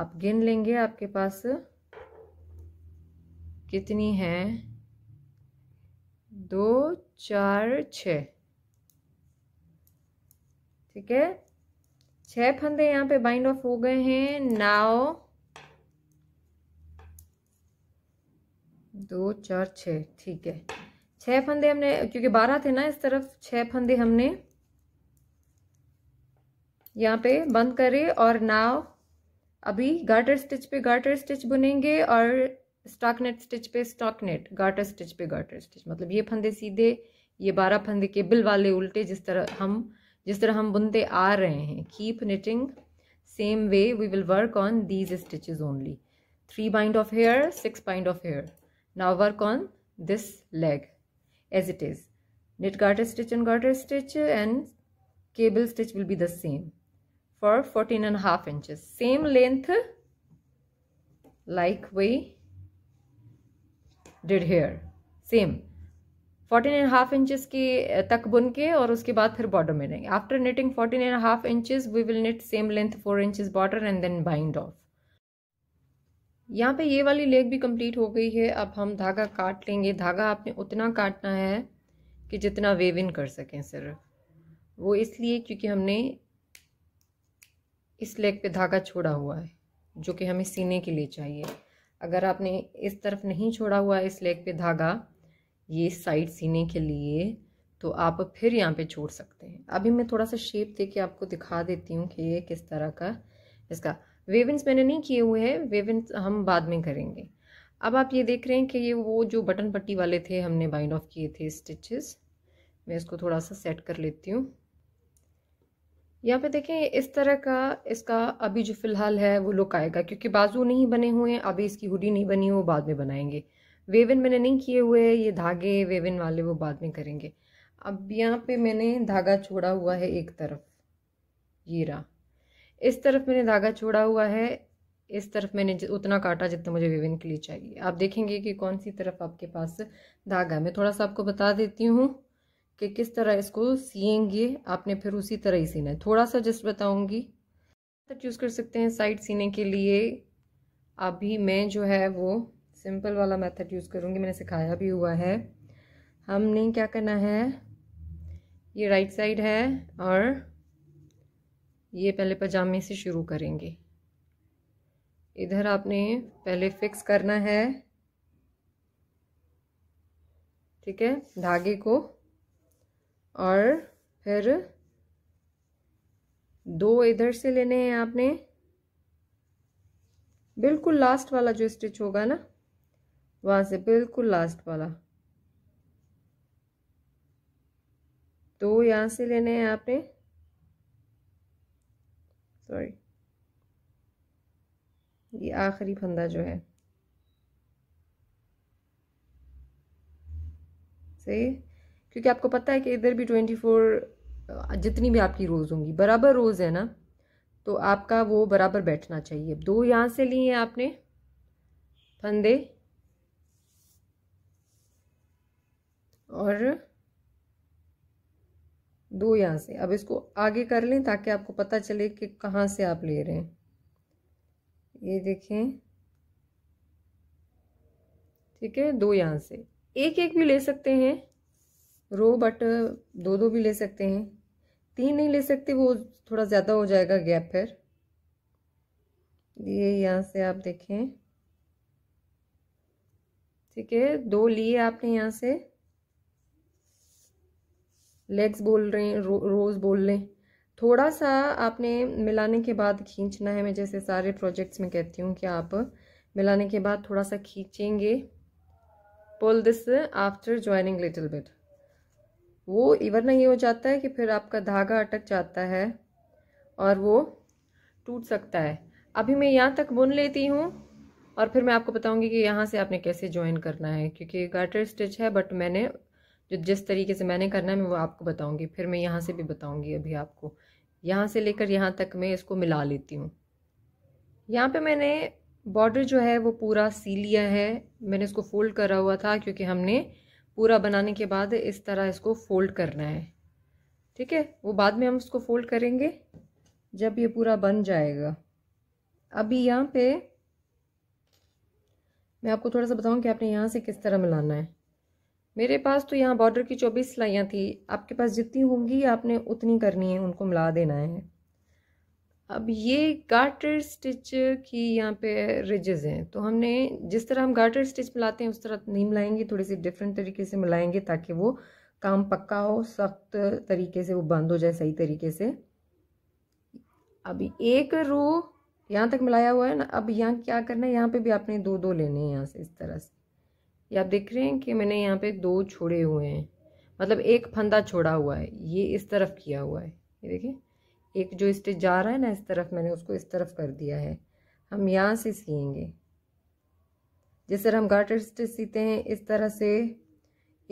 आप गिन लेंगे आपके पास कितनी है दो चार छ ठीक है छह फंदे यहाँ पे बाइंड ऑफ हो गए हैं नाव दो चार छ ठीक है छह फंदे हमने क्योंकि बारह थे ना इस तरफ छह फंदे हमने यहाँ पे बंद करे और नाव अभी गार्टर स्टिच पे गार्टर स्टिच बुनेंगे और स्टॉकनेट स्टिच पे स्टॉकनेट गार्टर स्टिच पे गार्टर स्टिच मतलब ये फंदे सीधे ये बारह फंदे के बिल वाले उल्टे जिस तरह हम जिस तरह हम बुनते आ रहे हैं keep knitting same way we will work on these stitches only three bind off here six bind off here now work on this leg as it is knit garter stitch and garter stitch and cable stitch will be the same for fourteen and half inches same length like we did here same fourteen and half inches की eh, तक बुन के और उसके बाद फिर border में देंगे after knitting fourteen and half inches we will knit same length four inches border and then bind off यहाँ पे ये वाली लेग भी कंप्लीट हो गई है अब हम धागा काट लेंगे धागा आपने उतना काटना है कि जितना वेव इन कर सकें सिर्फ वो इसलिए क्योंकि हमने इस लेग पे धागा छोड़ा हुआ है जो कि हमें सीने के लिए चाहिए अगर आपने इस तरफ नहीं छोड़ा हुआ इस लेग पे धागा ये साइड सीने के लिए तो आप फिर यहाँ पे छोड़ सकते हैं अभी मैं थोड़ा सा शेप दे के आपको दिखा देती हूँ कि ये किस तरह का इसका वेविन्स मैंने नहीं किए हुए हैं वेविन्स हम बाद में करेंगे अब आप ये देख रहे हैं कि ये वो जो बटन पट्टी वाले थे हमने बाइंड ऑफ किए थे स्टिचेस मैं इसको थोड़ा सा सेट कर लेती हूँ यहाँ पे देखें इस तरह का इसका अभी जो फ़िलहाल है वो लुक आएगा क्योंकि बाजू नहीं बने हुए हैं अभी इसकी हुडी नहीं बनी वो बाद में बनाएंगे वेविन मैंने नहीं किए हुए हैं ये धागे वेविन वाले वो बाद में करेंगे अब यहाँ पे मैंने धागा छोड़ा हुआ है एक तरफ ये रहा इस तरफ मैंने धागा छोड़ा हुआ है इस तरफ मैंने उतना काटा जितना मुझे वेविन के लिए चाहिए आप देखेंगे कि कौन सी तरफ आपके पास धागा मैं थोड़ा सा आपको बता देती हूँ कि किस तरह इसको सीएंगे आपने फिर उसी तरह ही सीना है थोड़ा सा जस्ट बताऊंगी तक यूज़ कर सकते हैं साइड सीने के लिए अभी मैं जो है वो सिंपल वाला मेथड यूज़ करूँगी मैंने सिखाया भी हुआ है हमने क्या करना है ये राइट साइड है और ये पहले पजामे से शुरू करेंगे इधर आपने पहले फिक्स करना है ठीक है धागे को और फिर दो इधर से लेने हैं आपने बिल्कुल लास्ट वाला जो स्टिच होगा ना वहां से बिल्कुल लास्ट वाला दो यहां से लेने हैं आपने सॉरी ये आखिरी फंदा जो है सही क्योंकि आपको पता है कि इधर भी ट्वेंटी फोर जितनी भी आपकी रोज़ होंगी बराबर रोज़ है ना तो आपका वो बराबर बैठना चाहिए दो यहाँ से लिए हैं आपने फंदे और दो यहाँ से अब इसको आगे कर लें ताकि आपको पता चले कि कहाँ से आप ले रहे हैं ये देखें ठीक है दो यहाँ से एक एक भी ले सकते हैं रो बट दो दो भी ले सकते हैं तीन नहीं ले सकते वो थोड़ा ज़्यादा हो जाएगा गैप फिर ये यहाँ से आप देखें ठीक है दो लिए आपने यहाँ से लेग्स बोल रहे हैं रो, रोज़ बोल रहे हैं थोड़ा सा आपने मिलाने के बाद खींचना है मैं जैसे सारे प्रोजेक्ट्स में कहती हूँ कि आप मिलाने के बाद थोड़ा सा खींचेंगे pull this after joining little bit वो वरना ये हो जाता है कि फिर आपका धागा अटक जाता है और वो टूट सकता है अभी मैं यहाँ तक बुन लेती हूँ और फिर मैं आपको बताऊँगी कि यहाँ से आपने कैसे ज्वाइन करना है क्योंकि गार्टर स्टिच है बट मैंने जो जिस तरीके से मैंने करना है मैं वो आपको बताऊँगी फिर मैं यहाँ से भी बताऊँगी अभी आपको यहाँ से लेकर यहाँ तक मैं इसको मिला लेती हूँ यहाँ पर मैंने बॉर्डर जो है वो पूरा सी लिया है मैंने इसको फोल्ड करा हुआ था क्योंकि हमने पूरा बनाने के बाद इस तरह इसको फोल्ड करना है ठीक है वो बाद में हम इसको फोल्ड करेंगे जब ये पूरा बन जाएगा अभी यहाँ पे मैं आपको थोड़ा सा बताऊँ कि आपने यहाँ से किस तरह मिलाना है मेरे पास तो यहाँ बॉर्डर की चौबीस सिलाइयाँ थी आपके पास जितनी होंगी आपने उतनी करनी है उनको मिला देना है अब ये गार्टर स्टिच की यहाँ पे रिजेज हैं तो हमने जिस तरह हम गार्टर स्टिच मिलाते हैं उस तरह नहीं मिलाएंगे थोड़ी सी डिफरेंट तरीके से मिलाएंगे ताकि वो काम पक्का हो सख्त तरीके से वो बंद हो जाए सही तरीके से अभी एक रो यहाँ तक मिलाया हुआ है ना अब यहाँ क्या करना है यहाँ पे भी आपने दो दो लेने हैं यहाँ से इस तरह से ये आप देख रहे हैं कि मैंने यहाँ पे दो छोड़े हुए हैं मतलब एक फंदा छोड़ा हुआ है ये इस तरफ किया हुआ है ये देखिए एक जो स्टिच जा रहा है ना इस तरफ मैंने उसको इस तरफ कर दिया है हम यहाँ से सियेंगे जिस तरह हम गार्टर स्टिच सीते हैं इस तरह से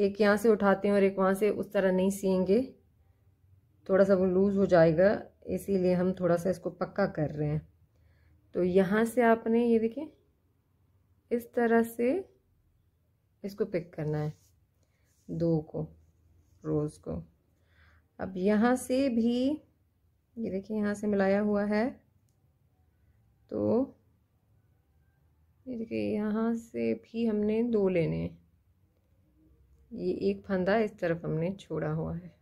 एक यहाँ से उठाते हैं और एक वहाँ से उस तरह नहीं सियेंगे थोड़ा सा वो लूज़ हो जाएगा इसीलिए हम थोड़ा सा इसको पक्का कर रहे हैं तो यहाँ से आपने ये देखें इस तरह से इसको पिक करना है दो को रोज़ को अब यहाँ से भी ये देखिए यहाँ से मिलाया हुआ है तो ये देखिए यहाँ से भी हमने दो लेने ये एक फंदा इस तरफ हमने छोड़ा हुआ है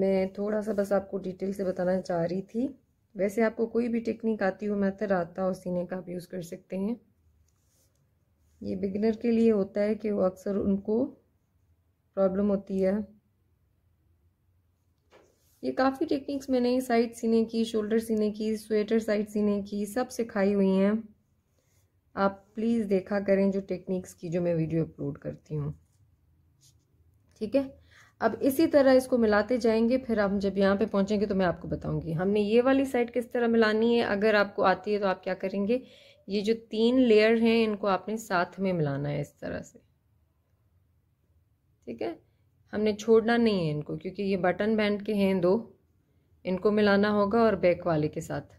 मैं थोड़ा सा बस आपको डिटेल से बताना चाह रही थी वैसे आपको कोई भी टेक्निक आती हो मैं तो रात और सीने का आप यूज़ कर सकते हैं ये बिगनर के लिए होता है कि वो अक्सर उनको प्रॉब्लम होती है ये काफ़ी टेक्निक्स मैंने साइड सीने की शोल्डर सीने की स्वेटर साइड सीने की सब सिखाई हुई हैं आप प्लीज़ देखा करें जो टेक्निक्स की जो मैं वीडियो अपलोड करती हूँ ठीक है अब इसी तरह इसको मिलाते जाएंगे फिर हम जब यहाँ पे पहुँचेंगे तो मैं आपको बताऊँगी हमने ये वाली साइड किस तरह मिलानी है अगर आपको आती है तो आप क्या करेंगे ये जो तीन लेयर हैं इनको आपने साथ में मिलाना है इस तरह से ठीक है हमने छोड़ना नहीं है इनको क्योंकि ये बटन बैंड के हैं दो इनको मिलाना होगा और बैक वाले के साथ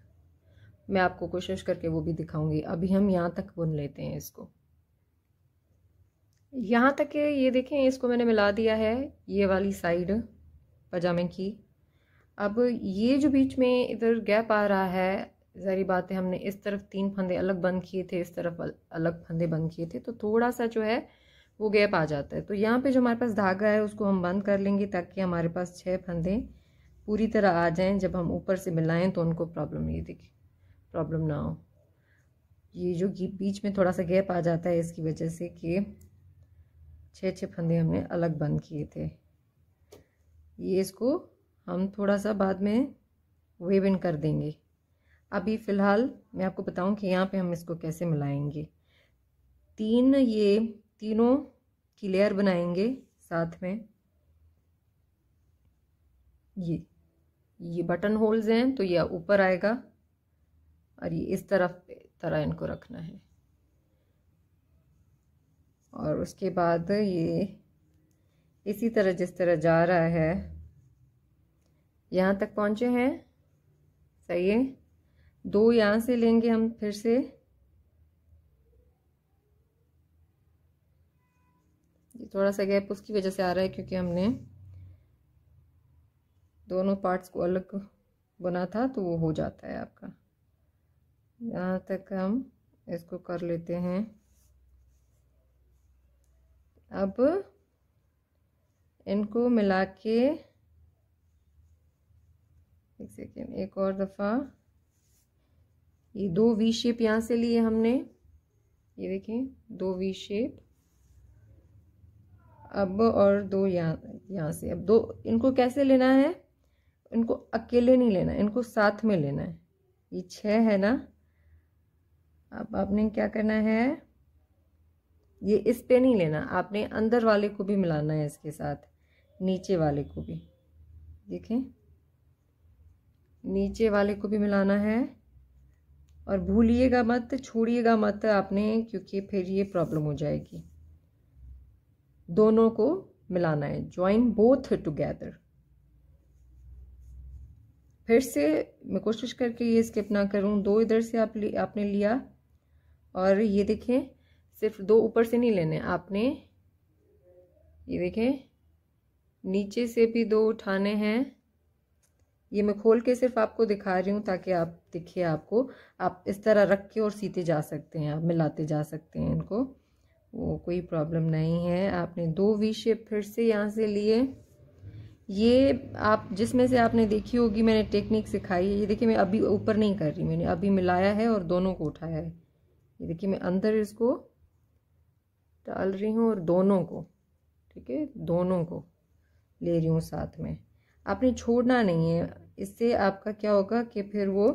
मैं आपको कोशिश करके वो भी दिखाऊंगी अभी हम यहाँ तक बुन लेते हैं इसको यहाँ तक ये देखें इसको मैंने मिला दिया है ये वाली साइड पजामे की अब ये जो बीच में इधर गैप आ रहा है ज़ारी बात है हमने इस तरफ तीन फंदे अलग बंद किए थे इस तरफ अलग फंदे बंद किए थे तो थोड़ा सा जो है वो गैप आ जाता है तो यहाँ पे जो हमारे पास धागा है उसको हम बंद कर लेंगे ताकि हमारे पास छः फंदे पूरी तरह आ जाएं जब हम ऊपर से मिलाएं तो उनको प्रॉब्लम ये देखिए प्रॉब्लम ना हो ये जो बीच में थोड़ा सा गैप आ जाता है इसकी वजह से कि छः छः फंदे हमने अलग बंद किए थे ये इसको हम थोड़ा सा बाद में वेव इन कर देंगे अभी फ़िलहाल मैं आपको बताऊं कि यहाँ पे हम इसको कैसे मिलाएंगे तीन ये तीनों की लेयर बनाएंगे साथ में ये ये बटन होल्स हैं तो ये ऊपर आएगा और ये इस तरफ तरह इनको रखना है और उसके बाद ये इसी तरह जिस तरह जा रहा है यहाँ तक पहुँचे हैं सही है दो यहाँ से लेंगे हम फिर से थोड़ा सा गैप उसकी वजह से आ रहा है क्योंकि हमने दोनों पार्ट्स को अलग बना था तो वो हो जाता है आपका यहाँ तक हम इसको कर लेते हैं अब इनको मिला के एक सेकेंड एक और दफ़ा ये दो वी शेप यहाँ से लिए हमने ये देखें दो वी शेप अब और दो यहाँ यहाँ से अब दो इनको कैसे लेना है इनको अकेले नहीं लेना है इनको साथ में लेना है ये छः है ना अब आपने क्या करना है ये इस पे नहीं लेना आपने अंदर वाले को भी मिलाना है इसके साथ नीचे वाले को भी देखें नीचे वाले को भी मिलाना है और भूलिएगा मत छोड़िएगा मत आपने क्योंकि फिर ये प्रॉब्लम हो जाएगी दोनों को मिलाना है ज्वाइन बोथ टुगेदर फिर से मैं कोशिश करके ये स्किप ना करूँ दो इधर से आप लि, आपने लिया और ये देखें सिर्फ दो ऊपर से नहीं लेने आपने ये देखें नीचे से भी दो उठाने हैं ये मैं खोल के सिर्फ आपको दिखा रही हूँ ताकि आप दिखे आपको आप इस तरह रख के और सीते जा सकते हैं आप मिलाते जा सकते हैं इनको वो कोई प्रॉब्लम नहीं है आपने दो वी शेप फिर से यहाँ से लिए ये आप जिसमें से आपने देखी होगी मैंने टेक्निक सिखाई है ये देखिए मैं अभी ऊपर नहीं कर रही मैंने अभी मिलाया है और दोनों को उठाया है ये देखिए मैं अंदर इसको डाल रही हूँ और दोनों को ठीक है दोनों को ले रही हूँ साथ में आपने छोड़ना नहीं है इससे आपका क्या होगा कि फिर वो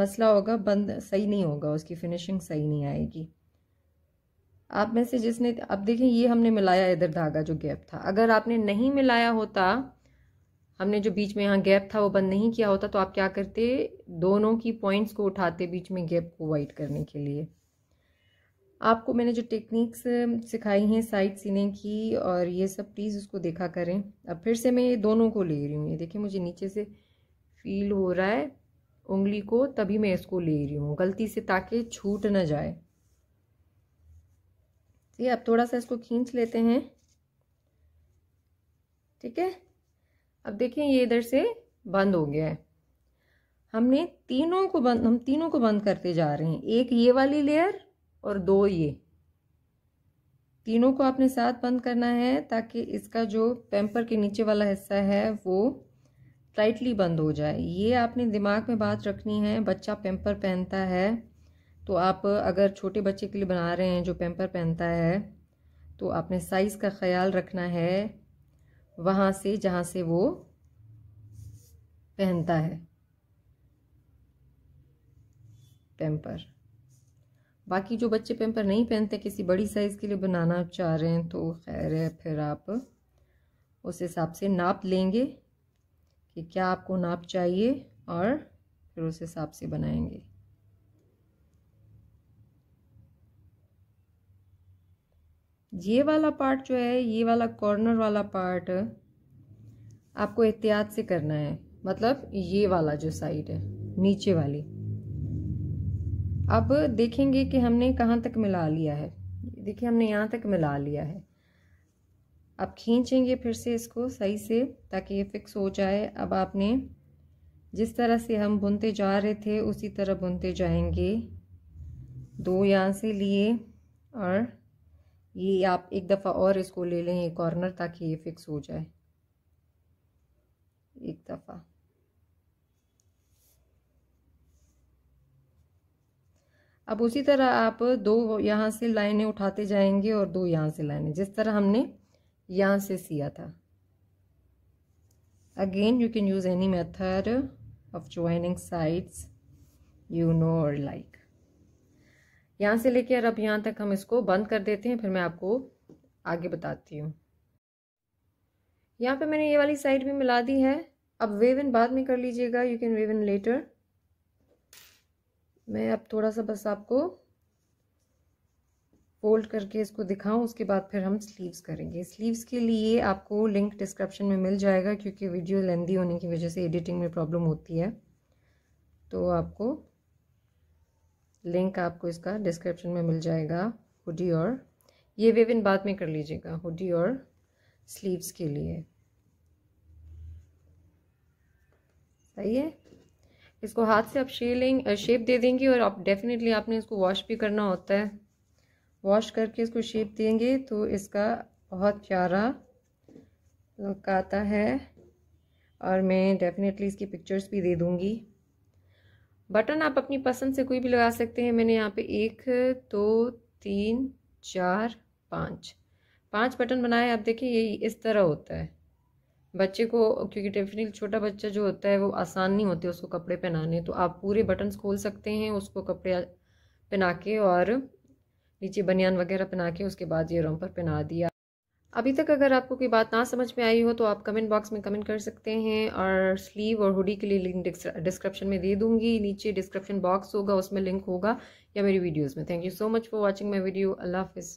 मसला होगा बंद सही नहीं होगा उसकी फिनिशिंग सही नहीं आएगी आप में से जिसने अब देखें ये हमने मिलाया इधर धागा जो गैप था अगर आपने नहीं मिलाया होता हमने जो बीच में यहाँ गैप था वो बंद नहीं किया होता तो आप क्या करते दोनों की पॉइंट्स को उठाते बीच में गैप को वाइड करने के लिए आपको मैंने जो टेक्निक्स सिखाई हैं साइड सीने की और ये सब प्लीज़ उसको देखा करें अब फिर से मैं ये दोनों को ले रही हूँ ये देखिए मुझे नीचे से फील हो रहा है उंगली को तभी मैं इसको ले रही हूँ गलती से ताकि छूट ना जाए ठीक है अब थोड़ा सा इसको खींच लेते हैं ठीक है अब देखिए ये इधर से बंद हो गया है हमने तीनों को बंद हम तीनों को बंद करते जा रहे हैं एक ये वाली लेयर और दो ये तीनों को आपने साथ बंद करना है ताकि इसका जो पेम्पर के नीचे वाला हिस्सा है वो टाइटली बंद हो जाए ये आपने दिमाग में बात रखनी है बच्चा पेम्पर पहनता है तो आप अगर छोटे बच्चे के लिए बना रहे हैं जो पेम्पर पहनता है तो आपने साइज़ का ख्याल रखना है वहाँ से जहाँ से वो पहनता है पेम्पर बाकी जो बच्चे पेम्पर नहीं पहनते किसी बड़ी साइज़ के लिए बनाना चाह रहे हैं तो खैर है फिर आप उस हिसाब से नाप लेंगे कि क्या आपको नाप चाहिए और फिर उस हिसाब से बनाएंगे ये वाला पार्ट जो है ये वाला कॉर्नर वाला पार्ट आपको एहतियात से करना है मतलब ये वाला जो साइड है नीचे वाली अब देखेंगे कि हमने कहाँ तक मिला लिया है देखिए हमने यहाँ तक मिला लिया है अब खींचेंगे फिर से इसको सही से ताकि ये फिक्स हो जाए अब आपने जिस तरह से हम बुनते जा रहे थे उसी तरह बुनते जाएंगे दो यहाँ से लिए और ये आप एक दफ़ा और इसको ले लें ये कॉर्नर ताकि ये फिक्स हो जाए एक दफ़ा अब उसी तरह आप दो यहाँ से लाइनें उठाते जाएंगे और दो यहाँ से लाइनें जिस तरह हमने यहाँ से सिया था again you can use any method of joining sides you know और लाइक यहाँ से लेकर अब यहाँ तक हम इसको बंद कर देते हैं फिर मैं आपको आगे बताती हूँ यहाँ पे मैंने ये वाली साइड भी मिला दी है अब वेव इन बाद में कर लीजिएगा you can weave in later मैं अब थोड़ा सा बस आपको फोल्ड करके इसको दिखाऊं उसके बाद फिर हम स्लीव्स करेंगे स्लीव्स के लिए आपको लिंक डिस्क्रिप्शन में मिल जाएगा क्योंकि वीडियो लेंदी होने की वजह से एडिटिंग में प्रॉब्लम होती है तो आपको लिंक आपको इसका डिस्क्रिप्शन में मिल जाएगा हुडी और ये वेव बाद में कर लीजिएगा हुडी और स्लीव्स के लिए सही है इसको हाथ से आप शेलिंग शेप दे देंगे और आप डेफिनेटली आपने इसको वॉश भी करना होता है वॉश करके इसको शेप देंगे तो इसका बहुत प्यारा लुक आता है और मैं डेफिनेटली इसकी पिक्चर्स भी दे दूँगी बटन आप अपनी पसंद से कोई भी लगा सकते हैं मैंने यहाँ पे एक दो तीन चार पाँच पांच बटन बनाए आप देखिए ये इस तरह होता है बच्चे को क्योंकि डेफिनेटली छोटा बच्चा जो होता है वो आसान नहीं होते उसको कपड़े पहनाने तो आप पूरे बटन्स खोल सकते हैं उसको कपड़े पहना के और नीचे बनियान वगैरह पहना के उसके बाद ये रोम पर पहना दिया अभी तक अगर आपको कोई बात ना समझ में आई हो तो आप कमेंट बॉक्स में कमेंट कर सकते हैं और स्लीव और हुडी के लिए लिंक डिस्क्रिप्शन में दे दूंगी नीचे डिस्क्रिप्शन बॉक्स होगा उसमें लिंक होगा या मेरी वीडियोस में thank you so much for watching my video अल्लाह हाफिज़